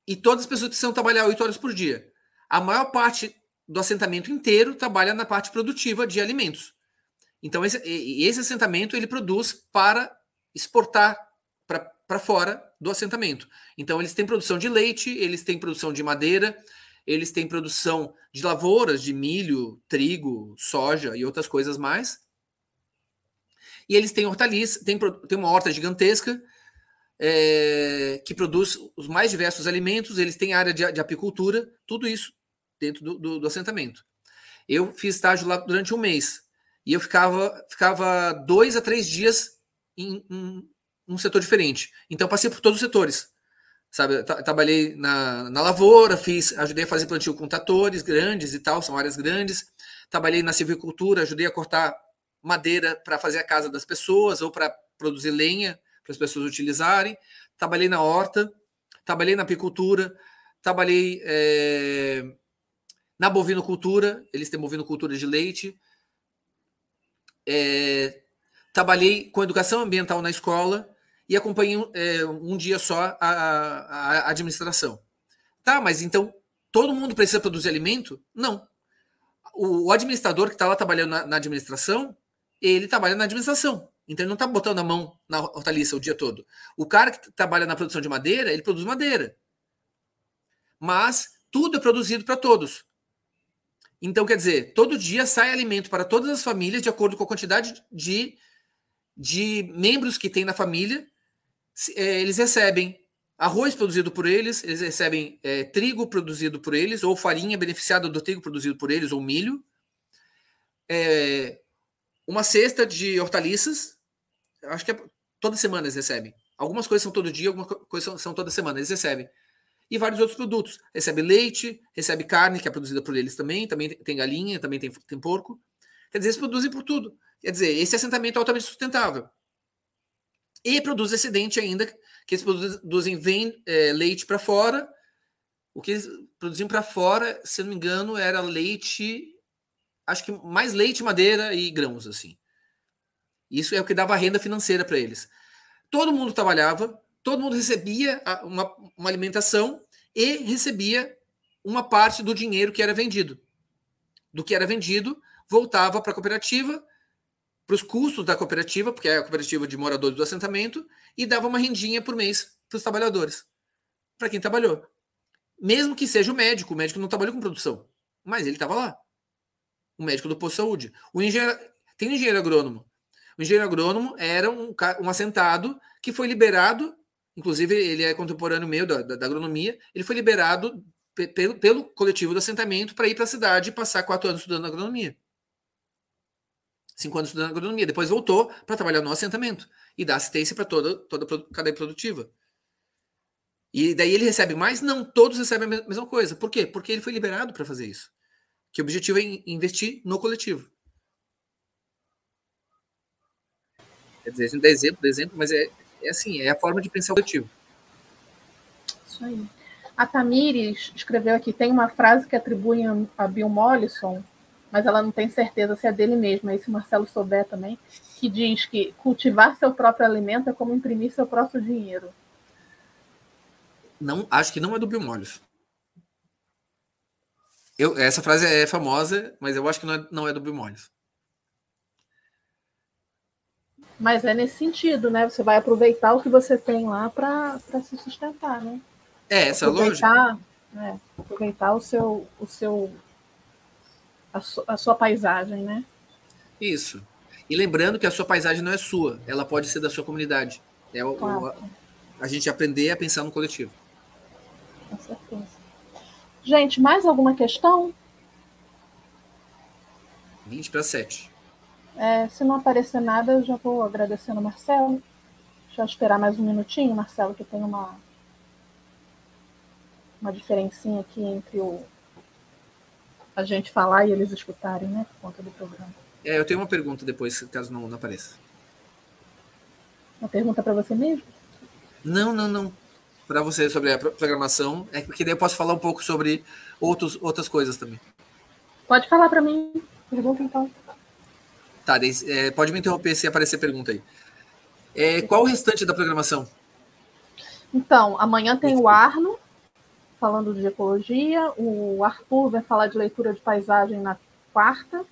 e todas as pessoas precisam trabalhar oito horas por dia. A maior parte do assentamento inteiro trabalha na parte produtiva de alimentos. Então, esse, esse assentamento ele produz para exportar para fora do assentamento. Então, eles têm produção de leite, eles têm produção de madeira, eles têm produção de lavouras, de milho, trigo, soja e outras coisas mais. E eles têm hortaliças, tem, uma horta gigantesca é, que produz os mais diversos alimentos, eles têm área de, de apicultura, tudo isso dentro do, do, do assentamento. Eu fiz estágio lá durante um mês e eu ficava, ficava dois a três dias em, em um setor diferente. Então, passei por todos os setores. Sabe, trabalhei na, na lavoura, fiz, ajudei a fazer plantio com tratores grandes e tal, são áreas grandes. Trabalhei na silvicultura, ajudei a cortar madeira para fazer a casa das pessoas ou para produzir lenha para as pessoas utilizarem. Trabalhei na horta, trabalhei na apicultura, trabalhei é, na bovinocultura, eles têm bovinocultura de leite. É, trabalhei com educação ambiental na escola, e acompanha é, um dia só a, a, a administração. Tá, mas então todo mundo precisa produzir alimento? Não. O, o administrador que está lá trabalhando na, na, administração, ele trabalha na administração. Então ele não está botando a mão na hortaliça o dia todo. O cara que trabalha na produção de madeira, ele produz madeira. Mas tudo é produzido para todos. Então, quer dizer, todo dia sai alimento para todas as famílias de acordo com a quantidade de, de membros que tem na família é, eles recebem arroz produzido por eles, eles recebem é, trigo produzido por eles, ou farinha beneficiada do trigo produzido por eles, ou milho, é, uma cesta de hortaliças, acho que é, toda semana eles recebem. Algumas coisas são todo dia, algumas coisas são, são toda semana, eles recebem. E vários outros produtos. Recebe leite, recebe carne, que é produzida por eles também, também tem galinha, também tem, tem porco. Quer dizer, eles produzem por tudo. Quer dizer, esse assentamento é altamente sustentável. E produz excedente ainda, que eles produzem vem, é, leite para fora. O que eles produziam para fora, se não me engano, era leite, acho que mais leite, madeira e grãos, assim. Isso é o que dava renda financeira para eles. Todo mundo trabalhava, todo mundo recebia uma, uma alimentação e recebia uma parte do dinheiro que era vendido. Do que era vendido, voltava para a cooperativa para os custos da cooperativa, porque é a cooperativa de moradores do assentamento, e dava uma rendinha por mês para os trabalhadores, para quem trabalhou. Mesmo que seja o médico, o médico não trabalhou com produção, mas ele estava lá. O médico do posto de saúde. O engenheiro, tem um engenheiro agrônomo. O engenheiro agrônomo era um, um assentado que foi liberado, inclusive ele é contemporâneo meu da, da, da agronomia, ele foi liberado pelo, pelo coletivo do assentamento para ir para a cidade e passar quatro anos estudando agronomia cinco anos estudando agronomia, depois voltou para trabalhar no assentamento e dá assistência para toda, toda a cadeia produtiva. E daí ele recebe mais? Não, todos recebem a mesma coisa. Por quê? Porque ele foi liberado para fazer isso. Que o objetivo é investir no coletivo. Quer dizer, a gente dá exemplo, dá exemplo, mas é, é assim, é a forma de pensar o coletivo. Isso aí. A Tamires escreveu aqui, tem uma frase que atribuem a Bill Mollison, mas ela não tem certeza se é dele mesmo. Aí se o Marcelo souber também, que diz que cultivar seu próprio alimento é como imprimir seu próprio dinheiro. Não, acho que não é do Bill Mollis. Eu, essa frase é famosa, mas eu acho que não é, não é do Bill Mollis. Mas é nesse sentido, né? Você vai aproveitar o que você tem lá para se sustentar, né? É, essa é aproveitar, lógica. Né? Aproveitar o seu, o seu a, su a sua paisagem, né? Isso. E lembrando que a sua paisagem não é sua, ela pode ser da sua comunidade. É o, claro. o a, a gente aprender a pensar no coletivo. Com certeza. Gente, mais alguma questão? 20 para 7. É, se não aparecer nada, eu já vou agradecendo o Marcelo. Deixa eu esperar mais um minutinho, Marcelo, que tem uma, uma diferencinha aqui entre o, a gente falar e eles escutarem, né? Por conta do programa. É, eu tenho uma pergunta depois, caso não, não apareça. Uma pergunta para você mesmo? Não, não, não. Para você sobre a programação, é porque daí eu posso falar um pouco sobre outros, outras coisas também. Pode falar para mim. Pergunta então. Tá, daí, é, pode me interromper se aparecer pergunta aí. É, qual o restante da programação? Então, amanhã tem o Arno, falando de ecologia, o Arthur vai falar de leitura de paisagem na quarta,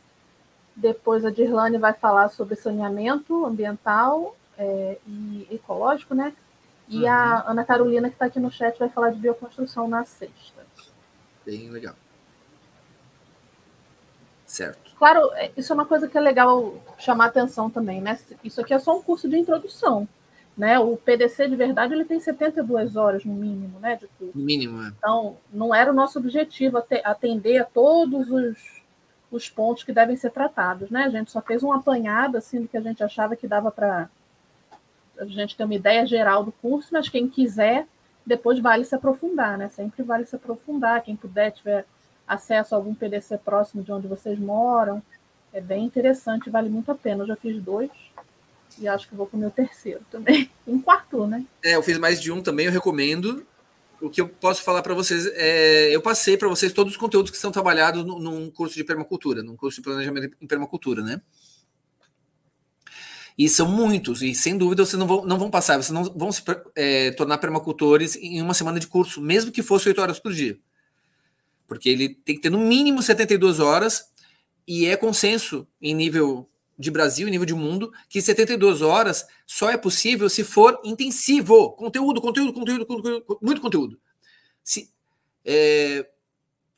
depois a Dirlane vai falar sobre saneamento ambiental é, e ecológico, né? E uhum. a Ana Carolina, que está aqui no chat, vai falar de bioconstrução na sexta. Bem legal. Certo. Claro, é, isso é uma coisa que é legal chamar atenção também, né? Isso aqui é só um curso de introdução. Né? O PDC de verdade ele tem 72 horas no mínimo, né? De curso. Mínimo. É. Então, não era o nosso objetivo atender a todos os, os pontos que devem ser tratados, né? A gente só fez um apanhado assim do que a gente achava que dava para a gente ter uma ideia geral do curso, mas quem quiser depois vale se aprofundar, né? Sempre vale se aprofundar, quem puder tiver acesso a algum PDC próximo de onde vocês moram, é bem interessante, vale muito a pena. Eu já fiz dois e acho que vou comer o terceiro também. Um quarto, né? É, eu fiz mais de um também, eu recomendo. O que eu posso falar para vocês é. Eu passei para vocês todos os conteúdos que são trabalhados num curso de permacultura, num curso de planejamento em permacultura, né? E são muitos, e sem dúvida vocês não vão, não vão passar, vocês não vão se é, tornar permacultores em uma semana de curso, mesmo que fosse oito horas por dia. Porque ele tem que ter no mínimo 72 horas, e é consenso em nível de Brasil, nível de mundo, que 72 horas só é possível se for intensivo. Conteúdo, conteúdo, conteúdo, conteúdo muito conteúdo. Se, é,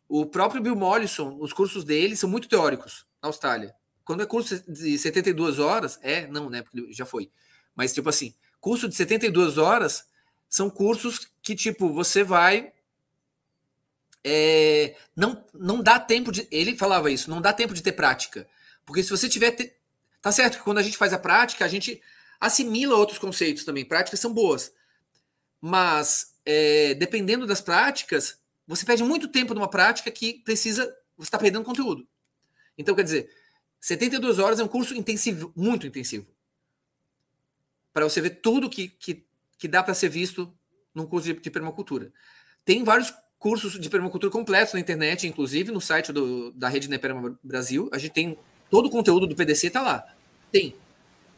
o próprio Bill Mollison, os cursos dele são muito teóricos na Austrália. Quando é curso de 72 horas, é, não, né? Porque já foi. Mas, tipo assim, curso de 72 horas são cursos que, tipo, você vai. É, não, não dá tempo de. Ele falava isso, não dá tempo de ter prática. Porque se você tiver Tá certo que quando a gente faz a prática, a gente assimila outros conceitos também. Práticas são boas. Mas, é, dependendo das práticas, você perde muito tempo numa prática que precisa. Você está perdendo conteúdo. Então, quer dizer, 72 horas é um curso intensivo, muito intensivo. Para você ver tudo que, que, que dá para ser visto num curso de, de, permacultura. Tem vários cursos de permacultura completos na internet, inclusive no site do, da Rede Neperma Brasil. A gente tem Todo o conteúdo do PDC tá lá. Tem.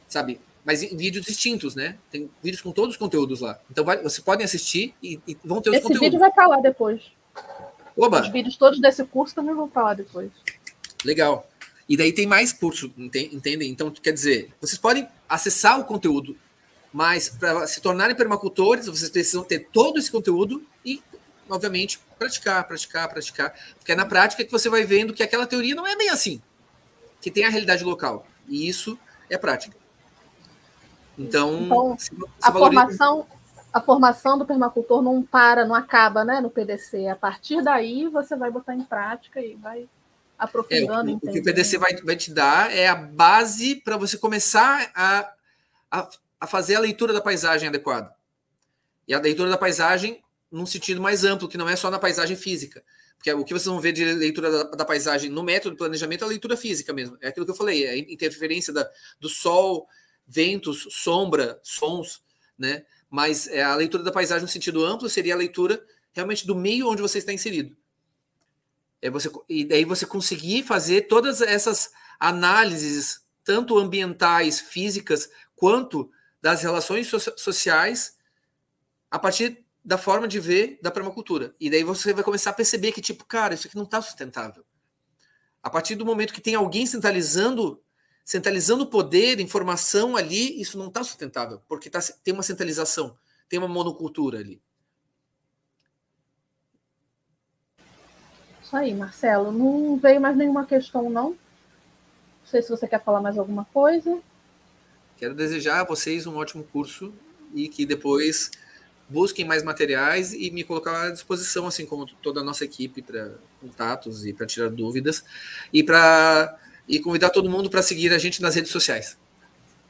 Sabe? Mas vídeos distintos, né? Tem vídeos com todos os conteúdos lá. Então vai, vocês podem assistir e, e vão ter os Esse conteúdos. Esse vídeo vai estar lá depois. Oba. Os vídeos todos desse curso também vão estar lá depois. Legal. E daí tem mais curso, entendem? Então, quer dizer, vocês podem acessar o conteúdo, mas para se tornarem permacultores, vocês precisam ter todo esse conteúdo e, obviamente, praticar, praticar, praticar. Porque é na prática que você vai vendo que aquela teoria não é bem assim que tem a realidade local. E isso é prática. Então, então se, se a, valoriza... formação, a formação do permacultor não para, não acaba né, no PDC. A partir daí você vai botar em prática e vai aprofundando. É, o, o que o PDC vai, vai te dar é a base para você começar a, a, a fazer a leitura da paisagem adequada. E a leitura da paisagem num sentido mais amplo, que não é só na paisagem física. Porque o que vocês vão ver de leitura da, da paisagem no método de planejamento é a leitura física mesmo. É aquilo que eu falei, é a interferência da, do sol, ventos, sombra, sons, né? Mas é, a leitura da paisagem no sentido amplo seria a leitura realmente do meio onde você está inserido. É você, e daí você conseguir fazer todas essas análises, tanto ambientais, físicas, quanto das relações so sociais, a partir da forma de ver da permacultura. E daí você vai começar a perceber que, tipo, cara, isso aqui não está sustentável. A partir do momento que tem alguém centralizando centralizando poder, informação ali, isso não está sustentável, porque tá, tem uma centralização, tem uma monocultura ali. Isso aí, Marcelo. Não veio mais nenhuma questão, não? Não sei se você quer falar mais alguma coisa. Quero desejar a vocês um ótimo curso e que depois busquem mais materiais e me colocar à disposição, assim como toda a nossa equipe, para contatos e para tirar dúvidas, e para e convidar todo mundo para seguir a gente nas redes sociais.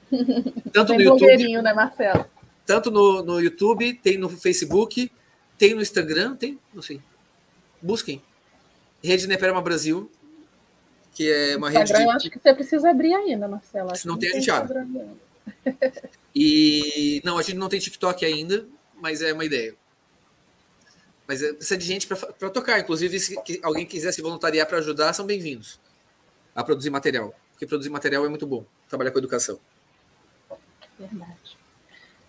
Tanto no YouTube. Né, Marcelo? Tanto no, no YouTube, tem no Facebook, tem no Instagram, tem, não assim, sei. Busquem. Rede Neperma Brasil, que é uma Instagram, rede. De... acho que você precisa abrir ainda, Marcelo. Se não, tem, a gente abre. E não, a gente não tem TikTok ainda, mas é uma ideia. Mas é, precisa de gente para tocar. Inclusive, se alguém quiser se voluntariar para ajudar, são bem-vindos a produzir material. Porque produzir material é muito bom, trabalhar com educação. Verdade.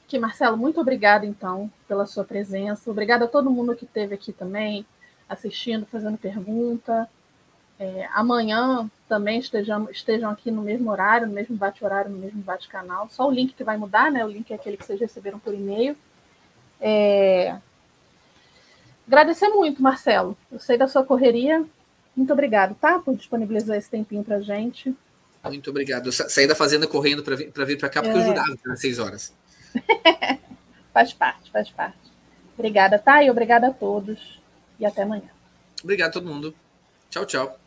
Que Marcelo, muito obrigada então pela sua presença. Obrigada a todo mundo que esteve aqui também, assistindo, fazendo pergunta. É, amanhã também estejam, estejam aqui no mesmo horário, no mesmo bate-horário, no mesmo bate-canal. Só o link que vai mudar, né? O link é aquele que vocês receberam por e-mail. É... Agradecer muito, Marcelo. Eu sei da sua correria. Muito obrigado, tá? Por disponibilizar esse tempinho pra gente. Muito obrigado. Eu saí da fazenda correndo para vir para vir pra cá, porque é... eu jurava que era seis horas. faz parte, faz parte. Obrigada, tá? E obrigada a todos. E até amanhã. Obrigado a todo mundo. Tchau, tchau.